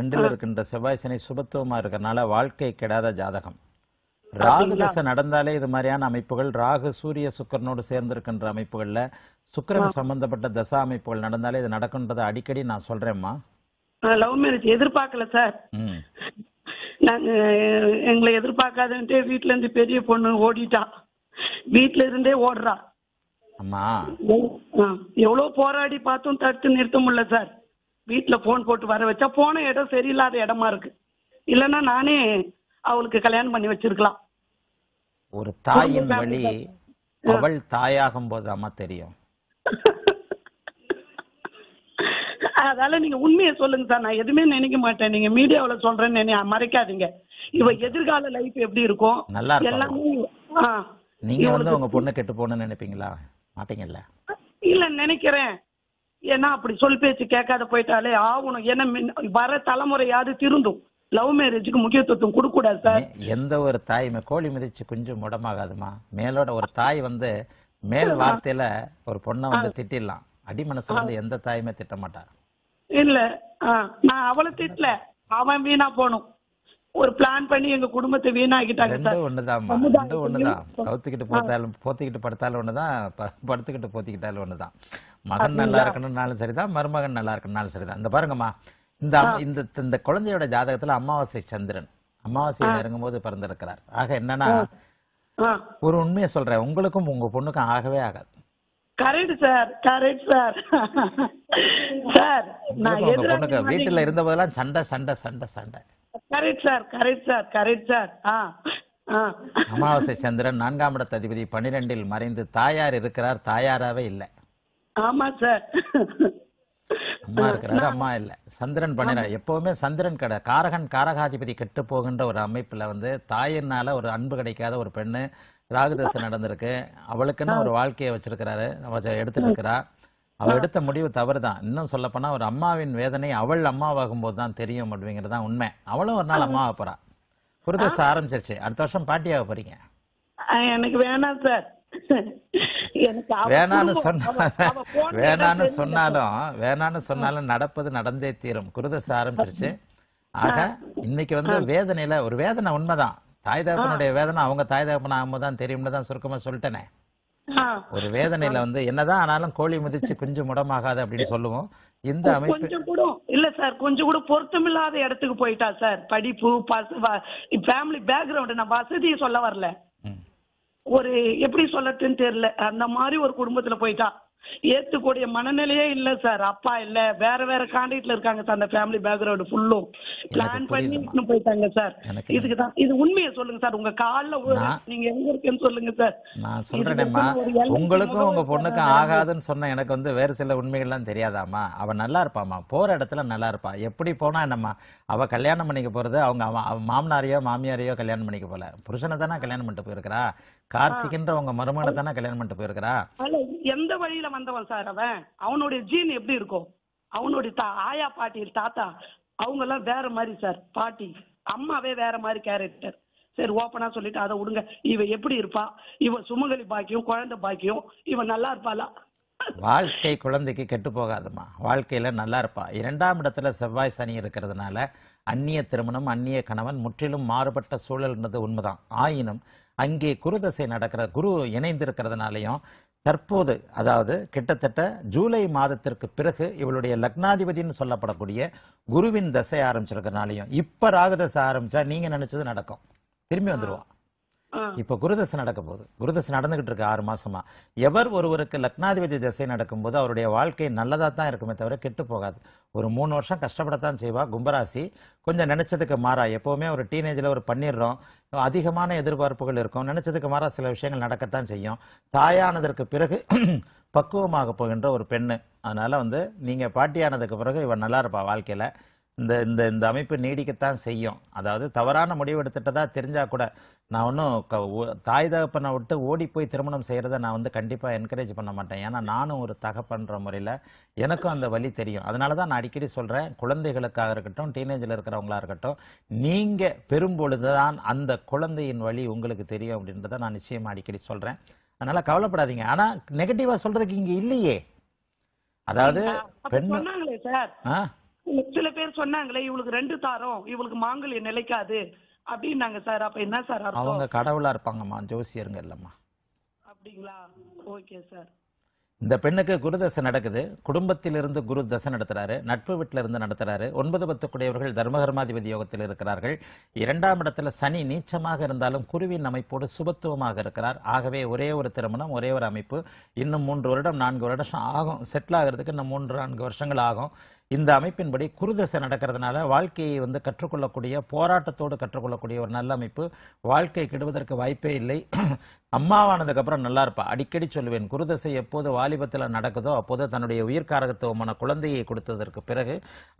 ரெண்டில் இருக்கின்ற செவ்வாய் சனி சுபத்துவமா இருக்கிறனால வாழ்க்கை கெடாத ஜாதகம் ராகு நடந்தாலே இது மாதிரியான அமைப்புகள் ராகு சூரிய சுக்கரனோடு சேர்ந்திருக்கின்ற அமைப்புகள்ல சுக்கரன் சம்பந்தப்பட்ட தசா அமைப்புகள் நடந்தாலே இது நடக்கும்ன்றதை அடிக்கடி நான் சொல்றேன்மா லவ் மேரேஜ் எதிர்பார்க்கல சார் நாங்க எங்களை எதிர்பார்க்காதே வீட்டுல இருந்து பெரிய பொண்ணு ஓடிட்டா வீட்டுல இருந்தே ஓடுறா எவ்வளவு போராடி பார்த்தும் தடுத்து நிறுத்த முடியல சார் வீட்டுல போன் போட்டு வர வச்சா போன இடம் சரியில்லாத இடமா இருக்கு இல்லைன்னா நானே அவளுக்கு கல்யாணம் பண்ணி வச்சிருக்கலாம் ஒரு தாயின் வழி அவள் தாயாகும் போது அம்மா தெரியும் அதால நீங்க உண்மையை சொல்லுங்க சார் நான் எதுவுமே நினைக்க மாட்டேன் நீங்க மீடியாவில் சொல்றேன்னு மறைக்காதீங்க இவ எதிர்கால லைஃப் எப்படி இருக்கும் நல்லா எல்லாமே நீங்க வந்து உங்க பொண்ணு கெட்டு போன நினைப்பீங்களா மாட்டீங்கல்ல இல்ல நினைக்கிறேன் ஏன்னா அப்படி சொல் பேச்சு கேட்காத போயிட்டாலே ஆகணும் ஏன்னா வர தலைமுறையாவது திருந்தும் லவ் மேரேஜுக்கு முக்கியத்துவம் கொடுக்க கூடாது சார் எந்த ஒரு தாயுமே கோழி மிதிச்சு கொஞ்சம் முடமாகாதுமா மேலோட ஒரு தாய் வந்து மேல் வார்த்தையில ஒரு பொண்ணை வந்து திட்டிடலாம் அடிமனசுல வந்து எந்த தாயுமே திட்ட மாட்டார் இல்ல நான் அவளை திட்டல அவன் வீணா போனும் ஒரு பிளான் பண்ணி எங்க குடும்பத்தை வீணாக்கிட்டாங்க ரெண்டும் ஒண்ணுதான் ஒண்ணுதான் கவுத்துக்கிட்டு போத்தாலும் போத்திக்கிட்டு படுத்தாலும் ஒண்ணுதான் படுத்துக்கிட்டு போத்திக்கிட்டாலும் ஒண்ணுதான் மகன் நல்லா இருக்கணும்னாலும் சரிதான் மருமகன் நல்லா இருக்கணும்னாலும் சரிதான் இந்த பாருங்கம்மா இந்த இந்த இந்த குழந்தையோட ஜாதகத்துல அமாவாசை சந்திரன் அமாவாசை இறங்கும் போது பிறந்திருக்கிறார் ஆக என்னன்னா ஒரு உண்மையை சொல்றேன் உங்களுக்கும் உங்க பொண்ணுக்கும் ஆகவே ஆகாது correct sir correct sir sir நான் பொண்ணுக்கு வீட்டுல இருந்தபோதெல்லாம் சண்டை சண்டை சண்டை சண்டை correct sir correct sir correct sir ஆ அமாவாசை சந்திரன் நான்காம் இடத்த அதிபதி பனிரெண்டில் மறைந்து தாயார் இருக்கிறார் தாயாராவே இல்லை ஆமா சார் அம்மா இருக்கிறார் அம்மா இல்ல சந்திரன் பன்னிரெண்டு எப்பவுமே சந்திரன் கடை காரகன் காரகாதிபதி கெட்டு போகின்ற ஒரு அமைப்புல வந்து தாயினால ஒரு அன்பு கிடைக்காத ஒரு பெண்ணு ராகுதசை நடந்திருக்கு அவளுக்குன்னு ஒரு வாழ்க்கையை வச்சிருக்கிறாரு எடுத்துட்டு இருக்கிறா அவள் எடுத்த முடிவு தவறு தான் இன்னும் சொல்லப்போனால் ஒரு அம்மாவின் வேதனை அவள் அம்மாவாகும் போது தான் தெரியும் அப்படிங்கிறது தான் உண்மை அவளும் ஒரு நாள் அம்மாவை போறா குருதசை ஆரம்பிச்சிருச்சு அடுத்த வருஷம் பாட்டியாக போறீங்க எனக்கு வேணாம் சார் வேணான்னு சொன்ன வேணான்னு சொன்னாலும் வேணான்னு சொன்னாலும் நடப்பது நடந்தே தீரும் குருதசை ஆரம்பிச்சிருச்சு ஆக இன்னைக்கு வந்து வேதனையில ஒரு வேதனை உண்மைதான் தாய் தகப்பனுடைய வேதனை அவங்க தாய் தகப்பன் ஆகும்போது தான் தெரியும்னு தான் சுருக்கமா சொல்லிட்டேனே ஒரு வேதனையில வந்து என்னதான் ஆனாலும் கோழி மிதிச்சு குஞ்சு முடமாகாது அப்படின்னு சொல்லுவோம் இந்த அமைப்பு கொஞ்சம் கூட இல்ல சார் கொஞ்சம் கூட பொருத்தம் இல்லாத இடத்துக்கு போயிட்டா சார் படிப்பு ஃபேமிலி பேக்ரவுண்ட் நான் வசதியை சொல்ல வரல ஒரு எப்படி சொல்லட்டுன்னு தெரியல அந்த மாதிரி ஒரு குடும்பத்துல போயிட்டா ஏத்துக்கூடிய மனநிலையே இல்ல சார் அப்பா இல்ல வேற வேற காண்டிட்ல இருக்காங்க சார் அந்த ஃபேமிலி பேக்ரவுண்ட் ஃபுல்லும் பிளான் பண்ணி போயிட்டாங்க சார் இதுக்கு தான் இது உண்மையை சொல்லுங்க சார் உங்க கால்ல நீங்க எங்க இருக்கேன்னு சொல்லுங்க சார் நான் சொல்றேன்மா உங்களுக்கும் உங்க பொண்ணுக்கும் ஆகாதுன்னு சொன்ன எனக்கு வந்து வேறு சில உண்மைகள்லாம் தெரியாதாமா அவ நல்லா இருப்பாமா போற இடத்துல நல்லா இருப்பா எப்படி போனா என்னம்மா அவ கல்யாணம் பண்ணிக்க போறது அவங்க மாமனாரையோ மாமியாரையோ கல்யாணம் பண்ணிக்க போல புருஷனை தானே கல்யாணம் பண்ணிட்டு போயிருக்கிறா கார்த்திக்ன்ற உங்க தானே கல்யாணம் பண்ணிட்டு போயிருக்கிறா எந்த வழியில வந்தவன் சார் அவன் அவனுடைய ஜீன் எப்படி இருக்கும் அவனுடைய தா ஆயா பாட்டி தாத்தா அவங்க எல்லாம் வேற மாதிரி சார் பாட்டி அம்மாவே வேற மாதிரி கேரக்டர் சரி ஓப்பனா சொல்லிட்டு அதை விடுங்க இவ எப்படி இருப்பா இவ சுமகலி பாக்கியும் குழந்தை பாக்கியும் இவ நல்லா இருப்பாளா வாழ்க்கை குழந்தைக்கு கெட்டு போகாதம்மா வாழ்க்கையில நல்லா இருப்பா இரண்டாம் இடத்துல செவ்வாய் சனி இருக்கிறதுனால அந்நிய திருமணம் அந்நிய கணவன் முற்றிலும் மாறுபட்ட சூழல்ன்றது உண்மைதான் ஆயினும் அங்கே குருதசை நடக்கிற குரு இணைந்திருக்கிறதுனாலையும் தற்போது அதாவது கிட்டத்தட்ட ஜூலை மாதத்திற்கு பிறகு இவளுடைய லக்னாதிபதினு சொல்லப்படக்கூடிய குருவின் தசை ஆரம்பிச்சிருக்கிறனாலையும் இப்போ ராகுதசை ஆரம்பிச்சா நீங்கள் நினச்சது நடக்கும் திரும்பி வந்துடுவான் இப்ப குருதசை நடக்க போகுது குருதசை நடந்துகிட்டு இருக்கு ஆறு மாசமா எவர் ஒருவருக்கு லக்னாதிபதி திசை நடக்கும்போது அவருடைய வாழ்க்கை நல்லதா தான் இருக்குமே தவிர கெட்டு போகாது ஒரு மூணு வருஷம் கஷ்டப்படத்தான் செய்வா கும்பராசி கொஞ்சம் நினைச்சதுக்கு மாறா எப்பவுமே ஒரு டீனேஜில் ஒரு பண்ணிடுறோம் அதிகமான எதிர்பார்ப்புகள் இருக்கும் நினைச்சதுக்கு மாறா சில விஷயங்கள் நடக்கத்தான் செய்யும் தாயானதற்கு பிறகு பக்குவமாக போகின்ற ஒரு பெண்ணு அதனால வந்து நீங்க பாட்டியானதுக்கு பிறகு இவன் நல்லா இருப்பா வாழ்க்கையில இந்த இந்த இந்த அமைப்பு நீடிக்கத்தான் செய்யும் அதாவது தவறான முடிவு எடுத்துட்டதா தெரிஞ்சா கூட நான் ஒன்றும் தாய் தகப்பனை விட்டு ஓடி போய் திருமணம் செய்கிறத நான் வந்து கண்டிப்பாக என்கரேஜ் பண்ண மாட்டேன் ஏன்னா நானும் ஒரு தகப்பன்ற முறையில் எனக்கும் அந்த வழி தெரியும் அதனால தான் நான் அடிக்கடி சொல்கிறேன் குழந்தைகளுக்காக இருக்கட்டும் டீனேஜில் இருக்கிறவங்களா இருக்கட்டும் நீங்கள் பெரும்பொழுது தான் அந்த குழந்தையின் வழி உங்களுக்கு தெரியும் அப்படின்றத நான் நிச்சயமாக அடிக்கடி சொல்கிறேன் அதனால் கவலைப்படாதீங்க ஆனால் நெகட்டிவாக சொல்கிறதுக்கு இங்கே இல்லையே அதாவது பெண் ஆ சில பேர் சொன்னாங்களே இவளுக்கு ரெண்டு தாரம் இவளுக்கு மாங்கல்யம் நிலைக்காது அப்படின்னாங்க சார் அப்ப என்ன சார் அவங்க கடவுளா இருப்பாங்கம்மா ஜோசியருங்க இல்லம்மா அப்படிங்களா ஓகே சார் இந்த பெண்ணுக்கு குரு தசை நடக்குது குடும்பத்திலிருந்து குரு தசை நடத்துறாரு நட்பு வீட்டில இருந்து நடத்துறாரு ஒன்பது பத்து கூடியவர்கள் தர்மகர்மாதிபதி யோகத்தில் இருக்கிறார்கள் இரண்டாம் இடத்துல சனி நீச்சமாக இருந்தாலும் குருவின் அமைப்போடு சுபத்துவமாக இருக்கிறார் ஆகவே ஒரே ஒரு திருமணம் ஒரே ஒரு அமைப்பு இன்னும் மூன்று வருடம் நான்கு வருடம் ஆகும் செட்டில் ஆகிறதுக்கு இன்னும் மூன்று நான்கு வருஷங்கள் ஆகும் இந்த அமைப்பின்படி குருதசை நடக்கிறதுனால வாழ்க்கையை வந்து கற்றுக்கொள்ளக்கூடிய போராட்டத்தோடு கற்றுக்கொள்ளக்கூடிய ஒரு நல்ல அமைப்பு வாழ்க்கை கெடுவதற்கு வாய்ப்பே இல்லை *clears throat* அம்மாவானதுக்கப்புறம் நல்லா இருப்பா அடிக்கடி சொல்லுவேன் குருதசை எப்போது வாலிபத்தில் நடக்குதோ அப்போது தன்னுடைய உயிர்காரகத்துவமான குழந்தையை கொடுத்ததற்கு பிறகு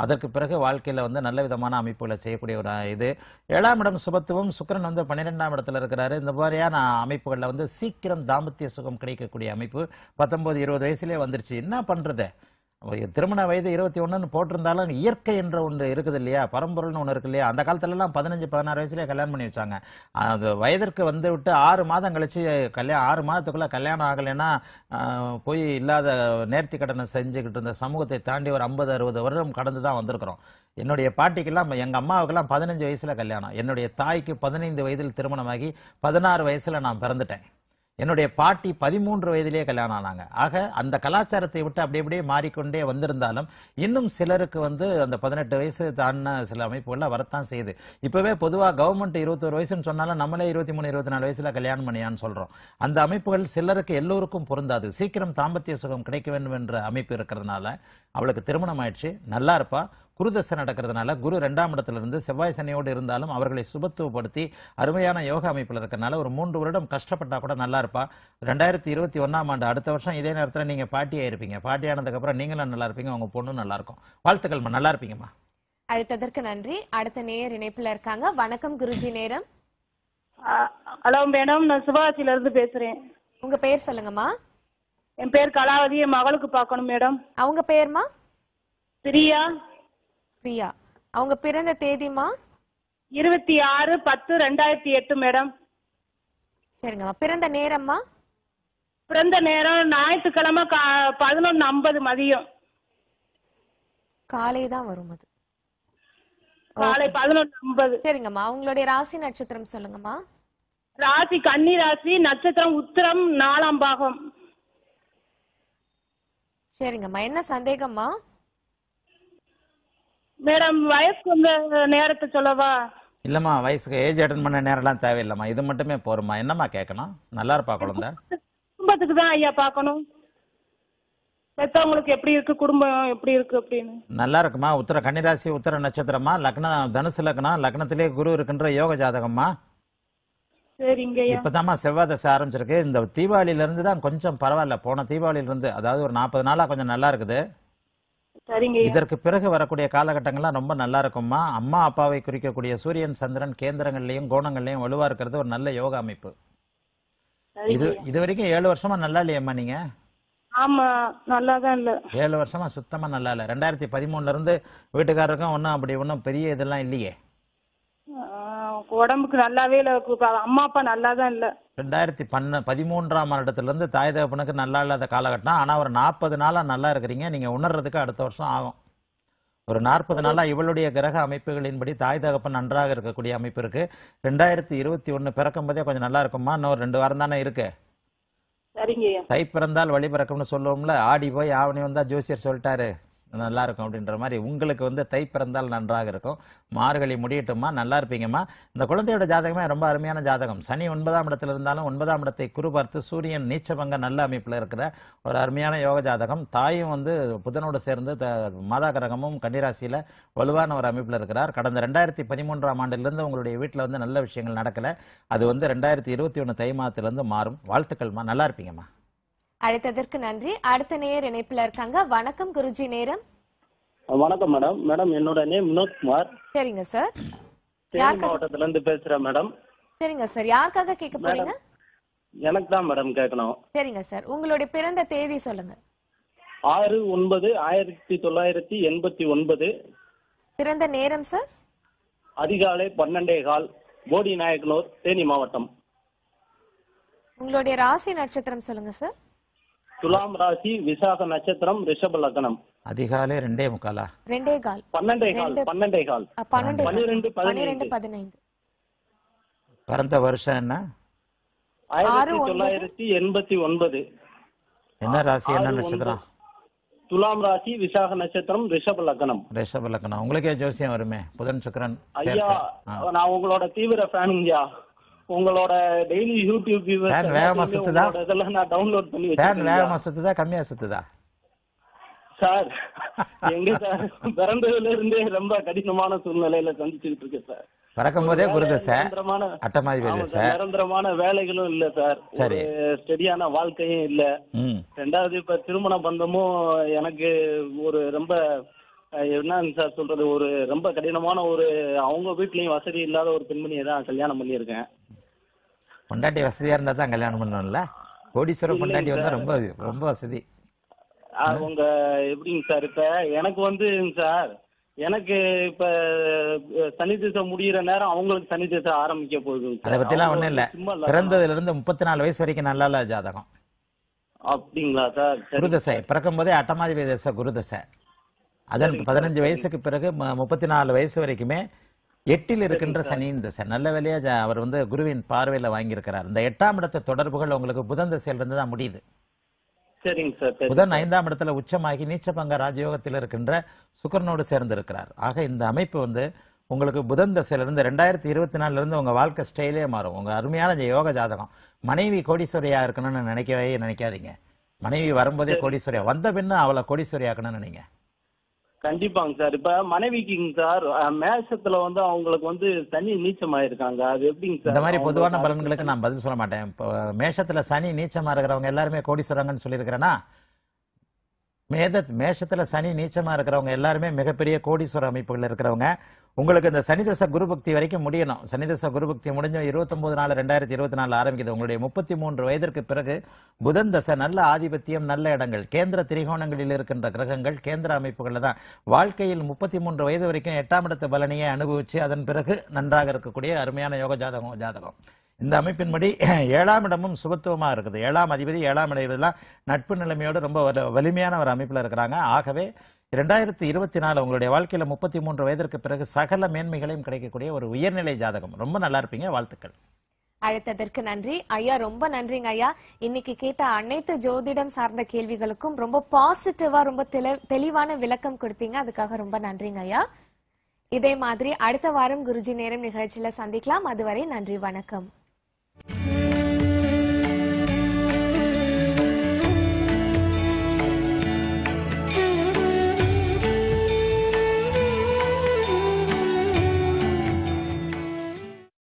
அதற்கு பிறகு வாழ்க்கையில் வந்து நல்ல விதமான அமைப்புகளை செய்யக்கூடிய ஒரு இது ஏழாம் இடம் சுபத்துவம் சுக்கரன் வந்து பன்னிரெண்டாம் இடத்துல இருக்கிறாரு இந்த மாதிரியான அமைப்புகளில் வந்து சீக்கிரம் தாம்பத்திய சுகம் கிடைக்கக்கூடிய அமைப்பு பத்தொன்பது இருபது வயசுலேயே வந்துருச்சு என்ன பண்ணுறது திருமண வயது இருபத்தி ஒன்றுன்னு போட்டிருந்தாலும் இயற்கை என்ற ஒன்று இருக்குது இல்லையா பரம்பொருள்னு ஒன்று இருக்கு இல்லையா அந்த காலத்துலலாம் பதினஞ்சு பதினாறு வயசுலேயே கல்யாணம் பண்ணி வச்சாங்க அந்த வயதிற்கு வந்து விட்டு ஆறு மாதம் கழிச்சு கல்யாணம் ஆறு மாதத்துக்குள்ளே கல்யாணம் ஆகலைன்னா போய் இல்லாத நேர்த்தி கடனை செஞ்சுக்கிட்டு இருந்த சமூகத்தை தாண்டி ஒரு ஐம்பது அறுபது வருடம் கடந்து தான் வந்திருக்கிறோம் என்னுடைய பாட்டிக்கெல்லாம் எங்கள் அம்மாவுக்கெல்லாம் பதினஞ்சு வயசில் கல்யாணம் என்னுடைய தாய்க்கு பதினைந்து வயதில் திருமணமாகி பதினாறு வயசில் நான் பிறந்துட்டேன் என்னுடைய பாட்டி பதிமூன்று வயதிலே கல்யாணம் ஆனாங்க ஆக அந்த கலாச்சாரத்தை விட்டு அப்படியே அப்படியே மாறிக்கொண்டே வந்திருந்தாலும் இன்னும் சிலருக்கு வந்து அந்த பதினெட்டு வயசு தாண்டின சில அமைப்புகள்லாம் வரத்தான் செய்யுது இப்போவே பொதுவாக கவர்மெண்ட் இருபத்தோரு வயசுன்னு சொன்னாலும் நம்மளே இருபத்தி மூணு இருபத்தி நாலு வயசில் கல்யாணம் பண்ணியான்னு சொல்கிறோம் அந்த அமைப்புகள் சிலருக்கு எல்லோருக்கும் பொருந்தாது சீக்கிரம் தாம்பத்திய சுகம் கிடைக்க வேண்டும் என்ற அமைப்பு இருக்கிறதுனால அவளுக்கு திருமணம் ஆயிடுச்சு நல்லா இருப்பா குருதசை நடக்கிறதுனால குரு ரெண்டாம் இடத்துல இருந்து செவ்வாய் சனியோடு இருந்தாலும் அவர்களை சுபத்துவப்படுத்தி அருமையான யோகா அமைப்பில் இருக்கிறனால ஒரு மூன்று வருடம் கஷ்டப்பட்டா கூட நல்லா இருப்பா ரெண்டாயிரத்தி இருபத்தி ஒன்றாம் ஆண்டு அடுத்த வருஷம் இதே நேரத்தில் நீங்கள் பாட்டியாக இருப்பீங்க பாட்டியானதுக்கப்புறம் நீங்களும் நல்லா இருப்பீங்க உங்கள் பொண்ணும் நல்லா இருக்கும் வாழ்த்துக்கள்மா நல்லா இருப்பீங்கம்மா அழைத்ததற்கு நன்றி அடுத்த நேயர் இணைப்பில் இருக்காங்க வணக்கம் குருஜி நேரம் ஹலோ மேடம் நான் சிவகாசியில இருந்து பேசுறேன் உங்க பேர் சொல்லுங்கம்மா என் பேர் கலாவதி என் மகளுக்கு பார்க்கணும் மேடம் அவங்க பேர்மா பிரியா பிரியா அவங்க பிறந்த தேதிமா இருபத்தி ஆறு பத்து ரெண்டாயிரத்தி எட்டு மேடம் சரிங்கம்மா பிறந்த நேரம்மா பிறந்த நேரம் ஞாயிற்றுக்கிழமை பதினொன்னு ஐம்பது மதியம் காலை தான் வரும் அது காலை பதினொன்னு ஐம்பது சரிங்கம்மா அவங்களுடைய ராசி நட்சத்திரம் சொல்லுங்கம்மா ராசி கன்னி ராசி நட்சத்திரம் உத்திரம் நாலாம் பாகம் சரிங்கம்மா என்ன சந்தேகம்மா மேடம் வயசுக்கு உங்க நேரத்தை சொல்லவா இல்லம்மா வயசுக்கு ஏஜ் அட்டன் பண்ண நேரம்லாம் தேவையில்லம்மா இது மட்டுமே போருமா என்னம்மா கேட்கணும் நல்லா இருப்பா குழந்தை குடும்பத்துக்கு தான் ஐயா பார்க்கணும் பெத்தவங்களுக்கு எப்படி இருக்கு குடும்பம் எப்படி இருக்கு அப்படின்னு நல்லா இருக்குமா உத்தர கன்னிராசி உத்தர நட்சத்திரமா லக்னம் தனுசு லக்னம் லக்னத்திலே குரு இருக்குன்ற யோக ஜாதகம்மா சரிங்க இப்பதாம்மா செவ்வாய் தசை ஆரம்பிச்சிருக்கு இந்த தீபாவளியில இருந்து தான் கொஞ்சம் பரவாயில்ல போன தீபாவளியில இருந்து அதாவது ஒரு நாற்பது நாளா கொஞ்சம் நல்லா இருக்குது இதற்கு பிறகு வரக்கூடிய காலகட்டங்கள்லாம் ரொம்ப நல்லா இருக்கும்மா அம்மா அப்பாவை குறிக்கக்கூடிய சூரியன் சந்திரன் கேந்திரங்கள்லயும் கோணங்கள்லயும் வலுவா இருக்கிறது ஒரு நல்ல யோகா அமைப்பு இது இது வரைக்கும் ஏழு வருஷமா நல்லா இல்லையம்மா நீங்க ஆமா இல்ல ஏழு வருஷமா சுத்தமா நல்லா இல்ல ரெண்டாயிரத்தி பதிமூணுல இருந்து வீட்டுக்காரருக்கும் ஒன்னும் அப்படி ஒன்னும் பெரிய இதெல்லாம் இல்லையே உடம்புக்கு நல்லாவே இல்ல அம்மா அப்பா நல்லா தான் ரெண்டாயிரத்தி பன்ன பதிமூன்றாம் வருடத்துலேருந்து தாய் தகப்பனுக்கு நல்லா இல்லாத காலகட்டம் ஆனால் ஒரு நாற்பது நாளாக நல்லா இருக்கிறீங்க நீங்கள் உணர்றதுக்கு அடுத்த வருஷம் ஆகும் ஒரு நாற்பது நாளாக இவளுடைய கிரக அமைப்புகளின்படி தாய் தகப்பன் நன்றாக இருக்கக்கூடிய அமைப்பு இருக்குது ரெண்டாயிரத்தி இருபத்தி ஒன்று பிறக்கும் போதே கொஞ்சம் நல்லா இருக்குமா இன்னும் ரெண்டு வாரம் தானே இருக்கு தை பிறந்தால் வழி பிறக்கும்னு சொல்லுவோம்ல ஆடி போய் ஆவணி வந்தால் ஜோசியர் சொல்லிட்டாரு நல்லா இருக்கும் அப்படின்ற மாதிரி உங்களுக்கு வந்து தை பிறந்தால் நன்றாக இருக்கும் மார்கழி முடியட்டுமா நல்லா இருப்பீங்கம்மா இந்த குழந்தையோட ஜாதகமே ரொம்ப அருமையான ஜாதகம் சனி ஒன்பதாம் இடத்துல இருந்தாலும் ஒன்பதாம் இடத்தை குரு பார்த்து சூரியன் பங்க நல்ல அமைப்பில் இருக்கிற ஒரு அருமையான யோக ஜாதகம் தாயும் வந்து புதனோடு சேர்ந்து மாதா கிரகமும் கன்னிராசியில் வலுவான ஒரு அமைப்பில் இருக்கிறார் கடந்த ரெண்டாயிரத்தி பதிமூன்றாம் ஆண்டிலிருந்து உங்களுடைய வீட்டில் வந்து நல்ல விஷயங்கள் நடக்கலை அது வந்து ரெண்டாயிரத்தி இருபத்தி ஒன்று தை மாதத்துலேருந்து மாறும் வாழ்த்துக்கள்மா நல்லா இருப்பீங்கம்மா அழைத்ததற்கு நன்றி அடுத்த நேயர் இணைப்புல இருக்காங்க வணக்கம் குருஜி நேரம் வணக்கம் மேடம் மேடம் என்னோட நேம் வினோத் குமார் சரிங்க சார் சேலம் மாவட்டத்துல இருந்து பேசுறேன் மேடம் சரிங்க சார் யாருக்காக கேட்க போறீங்க எனக்கு தான் மேடம் கேட்கணும் சரிங்க சார் உங்களுடைய பிறந்த தேதி சொல்லுங்க ஆறு ஒன்பது ஆயிரத்தி தொள்ளாயிரத்தி எண்பத்தி ஒன்பது பிறந்த நேரம் சார் அதிகாலை பன்னெண்டே கால் போடி நாயக்கனூர் தேனி மாவட்டம் உங்களுடைய ராசி நட்சத்திரம் சொல்லுங்க சார் துலாம் ராசி விசாக நட்சத்திரம் ரிஷப லக்னம் அதிகாலே ரெண்டே முக்காலா ரெண்டே கால் பன்னெண்டே கால் பன்னெண்டே கால் பன்னிரெண்டு பதினெண்டு பதினைந்து பிறந்த வருஷம் என்ன ஆயிரத்தி தொள்ளாயிரத்தி எண்பத்தி ஒன்பது என்ன ராசி என்ன நட்சத்திரம் துலாம் ராசி விசாக நட்சத்திரம் ரிஷப லக்னம் ரிஷப லக்னம் உங்களுக்கே ஜோசியம் வருமே புதன் சுக்கரன் ஐயா நான் உங்களோட தீவிர ஃபேனுங்கயா உங்களோட டெய்லி யூடியூப் வியூவர்ஸ் வேகமா சுத்துதா இதெல்லாம் நான் டவுன்லோட் பண்ணி வச்சிருக்கேன் வேகமா சுத்துதா கம்மியா சுத்துதா சார் *laughs* எங்க சார் பிறந்ததுல இருந்தே ரொம்ப கடினமான சூழ்நிலையில சந்திச்சுட்டு இருக்கேன் சார் பறக்கும் போதே குருதசை நிரந்தரமான வேலைகளும் இல்ல சார் சரி ஸ்டெடியான வாழ்க்கையும் இல்ல ரெண்டாவது இப்ப திருமண பந்தமும் எனக்கு ஒரு ரொம்ப என்னன்னு சார் சொல்றது ஒரு ரொம்ப கடினமான ஒரு அவங்க வீட்லயும் வசதி இல்லாத ஒரு பெண்மணியை தான் கல்யாணம் பண்ணியிருக்கேன் பொண்டாட்டி வசதியாக இருந்தால் தான் கல்யாணம் பண்ணணும்ல கோடீஸ்வரர் பொண்டாட்டி வந்தால் ரொம்ப ரொம்ப வசதி உங்க எப்படிங்க சார் இப்ப எனக்கு வந்து சார் எனக்கு இப்ப சனி திசை முடியிற நேரம் அவங்களுக்கு சனி திசை ஆரம்பிக்க போகுது அதை எல்லாம் ஒண்ணும் இல்ல பிறந்ததுல இருந்து முப்பத்தி நாலு வயசு வரைக்கும் நல்லா இல்ல ஜாதகம் அப்படிங்களா சார் குருதசை பிறக்கும் போதே அட்டமாதிபதி தசை குருதசை அதன் பதினஞ்சு வயசுக்கு பிறகு முப்பத்தி நாலு வயசு வரைக்குமே எட்டில் இருக்கின்ற சனி இந்த நல்ல வேலையா அவர் வந்து குருவின் பார்வையில வாங்கியிருக்கிறார் இந்த எட்டாம் இடத்து தொடர்புகள் உங்களுக்கு புதன் திசையில இருந்து தான் முடியுது புதன் ஐந்தாம் இடத்துல உச்சமாகி நீச்சபங்க ராஜயோகத்தில் இருக்கின்ற சுக்கரனோடு சேர்ந்து இருக்கிறார் ஆக இந்த அமைப்பு வந்து உங்களுக்கு புதன் இருந்து ரெண்டாயிரத்தி இருபத்தி நாலுல இருந்து உங்க வாழ்க்கை ஸ்டைலே மாறும் உங்க அருமையான யோக ஜாதகம் மனைவி கோடீஸ்வரியா இருக்கணும்னு நினைக்கவே நினைக்காதீங்க மனைவி வரும்போதே கோடீஸ்வரியா வந்த பின்ன அவளை கோடீஸ்வரியாக்கணும்னு நினைங்க கண்டிப்பாங்க சார் இப்ப மனைவிக்குங்க சார் மேசத்துல வந்து அவங்களுக்கு வந்து சனி நீச்சமா இருக்காங்க அது எப்படிங்க சார் இந்த மாதிரி பொதுவான பலன்களுக்கு நான் பதில் சொல்ல மாட்டேன் இப்போ மேஷத்துல சனி நீச்சமா இருக்கிறவங்க எல்லாருமே கோடீஸ்வரங்கன்னு சொல்லியிருக்கிறேன்னா மேத மேஷத்துல சனி நீச்சமா இருக்கிறவங்க எல்லாருமே மிகப்பெரிய கோடீஸ்வர அமைப்புகள் இருக்கிறவங்க உங்களுக்கு இந்த சனிதச குருபக்தி வரைக்கும் முடியணும் சனிதச குருபக்தி முடிஞ்ச இருபத்தொன்பது நாலு ரெண்டாயிரத்தி இருபத்தி நாலு ஆரம்பிக்குது உங்களுடைய முப்பத்தி மூன்று வயதிற்கு பிறகு புதன் தசை நல்ல ஆதிபத்தியம் நல்ல இடங்கள் கேந்திர திரிகோணங்களில் இருக்கின்ற கிரகங்கள் கேந்திர அமைப்புகளில் தான் வாழ்க்கையில் முப்பத்தி மூன்று வயது வரைக்கும் எட்டாம் இடத்து பலனையை அனுபவிச்சு அதன் பிறகு நன்றாக இருக்கக்கூடிய அருமையான யோக ஜாதகம் ஜாதகம் இந்த அமைப்பின்படி ஏழாம் இடமும் சுபத்துவமாக இருக்குது ஏழாம் அதிபதி ஏழாம் அதிபதிலாம் நட்பு நிலைமையோடு ரொம்ப வலிமையான ஒரு அமைப்பில் இருக்கிறாங்க ஆகவே இரண்டாயிரத்தி இருபத்தி நாலு உங்களுடைய வாழ்க்கையில முப்பத்தி மூன்று வயதிற்கு பிறகு சகல மேன்மைகளையும் கிடைக்கக்கூடிய ஒரு உயர்நிலை ஜாதகம் ரொம்ப நல்லா இருப்பீங்க வாழ்த்துக்கள் அழைத்ததற்கு நன்றி ஐயா ரொம்ப நன்றிங்க ஐயா இன்னைக்கு கேட்ட அனைத்து ஜோதிடம் சார்ந்த கேள்விகளுக்கும் ரொம்ப பாசிட்டிவா ரொம்ப தெளிவான விளக்கம் கொடுத்தீங்க அதுக்காக ரொம்ப நன்றிங்க ஐயா இதே மாதிரி அடுத்த வாரம் குருஜி நேரம் நிகழ்ச்சியில சந்திக்கலாம் அதுவரை நன்றி வணக்கம்